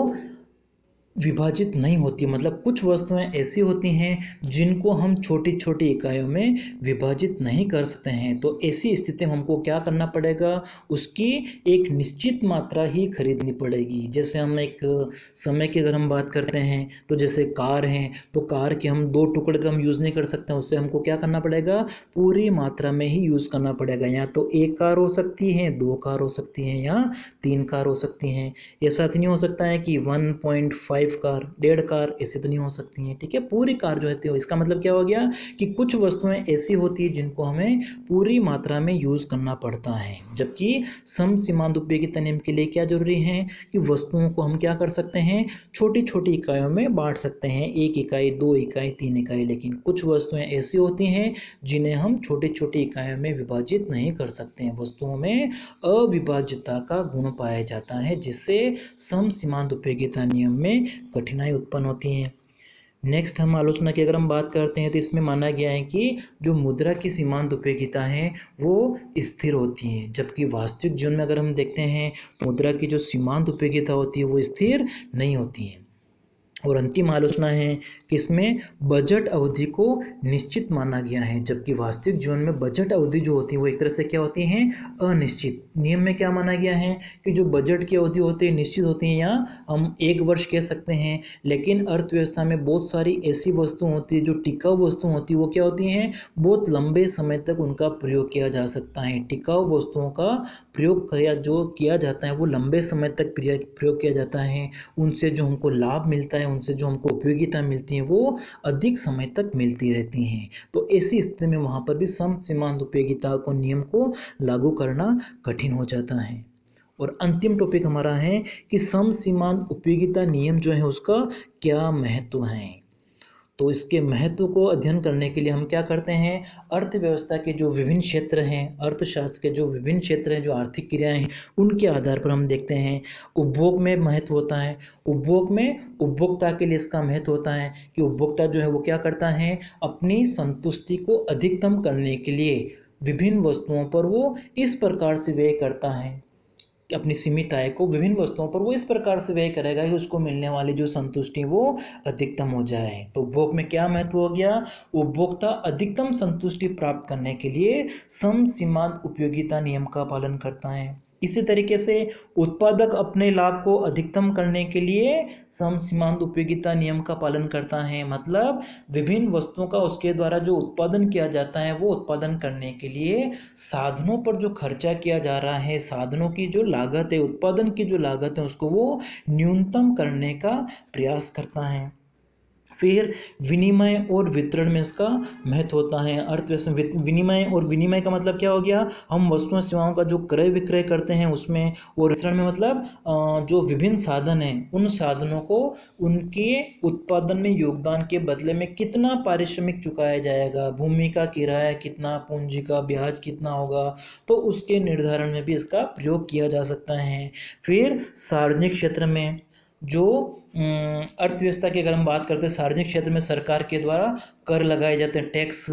विभाजित नहीं होती मतलब कुछ वस्तुएं ऐसी होती हैं जिनको हम छोटी छोटी इकाइयों में विभाजित नहीं कर सकते हैं तो ऐसी स्थिति में हमको क्या करना पड़ेगा उसकी एक निश्चित मात्रा ही खरीदनी पड़ेगी जैसे हम एक समय की अगर हम बात करते हैं तो जैसे कार हैं तो कार के हम दो टुकड़े तो हम यूज़ नहीं कर सकते हैं उससे हमको क्या करना पड़ेगा पूरी मात्रा में ही यूज़ करना पड़ेगा या तो एक कार हो सकती है दो कार हो सकती हैं या तीन कार हो सकती हैं ऐसा तो नहीं हो सकता है कि one point five five car डेढ़ कार ऐसे तो नहीं हो सकती हैं ठीक है पूरी कार जो है तो इसका मतलब क्या हो गया कि कुछ वस्तुएं ऐसी होती हैं जिनको हमें पूरी मात्रा में यूज़ करना पड़ता है जबकि सम सीमांत उपयोग की तनिम के लिए क्या जरूरी है कि वस्तुओं को हम क्या कर सकते हैं छोटी छोटी इकाइयों में बांट सकते हैं एक इकाई दो इकाई तीन इकाई लेकिन कुछ वस्तुएं ऐसी होती हैं जिन्हें हम छोटी छोटी इकाइयों में विभाजित नहीं कर सकते हैं वस्तुओं में अविभाज्यता का गुण पाया जाता है जिससे सम सीमांत उपयोगिता नियम में कठिनाई उत्पन्न होती हैं नेक्स्ट हम आलोचना की अगर हम बात करते हैं तो इसमें माना गया है कि जो मुद्रा की सीमांत उपयोगिता है वो स्थिर होती है जबकि वास्तविक जीवन में अगर हम देखते हैं मुद्रा की जो सीमांत उपयोगिता होती है वो स्थिर नहीं होती है और अंतिम आलोचना है कि इसमें बजट अवधि को निश्चित माना गया है जबकि वास्तविक जीवन में बजट अवधि जो होती है वो एक तरह से क्या होती है अनिश्चित नियम में क्या माना गया है कि जो बजट की अवधि होती है निश्चित होती है या हम एक वर्ष कह सकते हैं लेकिन अर्थव्यवस्था में बहुत सारी ऐसी वस्तुएं होती है जो टिकाऊ वस्तुएं होती है वो क्या होती हैं बहुत लंबे समय तक उनका प्रयोग किया जा सकता है टिकाऊ वस्तुओं का प्रयोग किया जो किया जाता है वो लंबे समय तक प्रयोग किया जाता है उनसे जो हमको लाभ मिलता है उनसे जो हमको उपयोगिता मिलती है वो अधिक समय तक मिलती रहती हैं तो ऐसी स्थिति में वहाँ पर भी सम सीमांत उपयोगिता को नियम को लागू करना कठिन हो जाता है और अंतिम टॉपिक हमारा है कि सम सीमांत उपयोगिता नियम जो है उसका क्या महत्व है तो इसके महत्व को अध्ययन करने के लिए हम क्या करते हैं अर्थव्यवस्था के जो विभिन्न क्षेत्र हैं अर्थशास्त्र के जो विभिन्न क्षेत्र हैं जो आर्थिक क्रियाएं हैं उनके आधार पर हम देखते हैं उपभोग में महत्व होता है उपभोग में उपभोक्ता के लिए इसका महत्व होता है कि उपभोक्ता जो है वो क्या करता है अपनी संतुष्टि को अधिकतम करने के लिए विभिन्न वस्तुओं पर वो इस प्रकार से व्यय करता है अपनी सीमित आय को विभिन्न वस्तुओं पर वो इस प्रकार से व्यय करेगा कि उसको मिलने वाली जो संतुष्टि वो अधिकतम हो जाए तो उपभोग में क्या महत्व हो गया उपभोक्ता अधिकतम संतुष्टि प्राप्त करने के लिए सम सीमांत उपयोगिता नियम का पालन करता है इसी तरीके से उत्पादक अपने लाभ को अधिकतम करने के लिए सम सीमांत उपयोगिता नियम का पालन करता है मतलब विभिन्न वस्तुओं का उसके द्वारा जो उत्पादन किया जाता है वो उत्पादन करने के लिए साधनों पर जो खर्चा किया जा रहा है साधनों की जो लागत है उत्पादन की जो लागत है उसको वो न्यूनतम करने का प्रयास करता है फिर विनिमय और वितरण में इसका महत्व होता है अर्थव्यवस्था विनिमय और विनिमय का मतलब क्या हो गया हम वस्तुओं सेवाओं का जो क्रय विक्रय करते हैं उसमें और वितरण में मतलब जो विभिन्न साधन हैं उन साधनों को उनके उत्पादन में योगदान के बदले में कितना पारिश्रमिक चुकाया जाएगा भूमि का किराया कितना पूंजी का ब्याज कितना होगा तो उसके निर्धारण में भी इसका प्रयोग किया जा सकता है फिर सार्वजनिक क्षेत्र में जो हम्म, अर्थव्यवस्था की अगर हम बात करते हैं सार्वजनिक क्षेत्र में सरकार के द्वारा कर लगाए जाते हैं टैक्स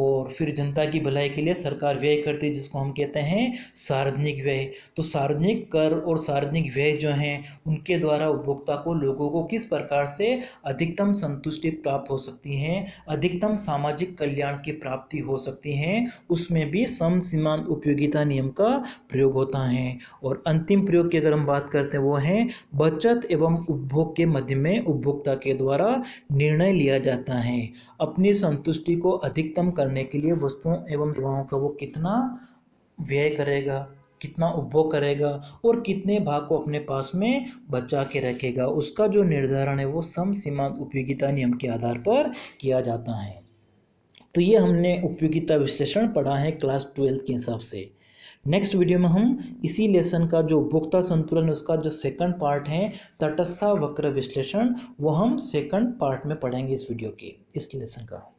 और फिर जनता की भलाई के लिए सरकार व्यय करती है जिसको हम कहते हैं सार्वजनिक व्यय तो सार्वजनिक कर और सार्वजनिक व्यय जो हैं उनके द्वारा उपभोक्ता को लोगों को किस प्रकार से अधिकतम संतुष्टि प्राप्त हो सकती हैं अधिकतम सामाजिक कल्याण की प्राप्ति हो सकती हैं उसमें भी सम सीमांत उपयोगिता नियम का प्रयोग होता है और अंतिम प्रयोग की अगर हम बात करते हैं वो हैं बचत एवं उपभोग के मध्य में उपभोक्ता के द्वारा निर्णय लिया जाता है अपनी संतुष्टि को अधिकतम करने के लिए वस्तुओं एवं सेवाओं का वो कितना व्यय करेगा कितना उपभोग करेगा और कितने भाग को अपने पास में बचा के रखेगा उसका जो निर्धारण है वो सम सीमांत उपयोगिता नियम के आधार पर किया जाता है तो ये हमने उपयोगिता विश्लेषण पढ़ा है क्लास ट्वेल्थ के हिसाब से नेक्स्ट वीडियो में हम इसी लेसन का जो उपभोक्ता संतुलन उसका जो सेकंड पार्ट है तटस्था वक्र विश्लेषण वो हम सेकंड पार्ट में पढ़ेंगे इस वीडियो के इस लेसन का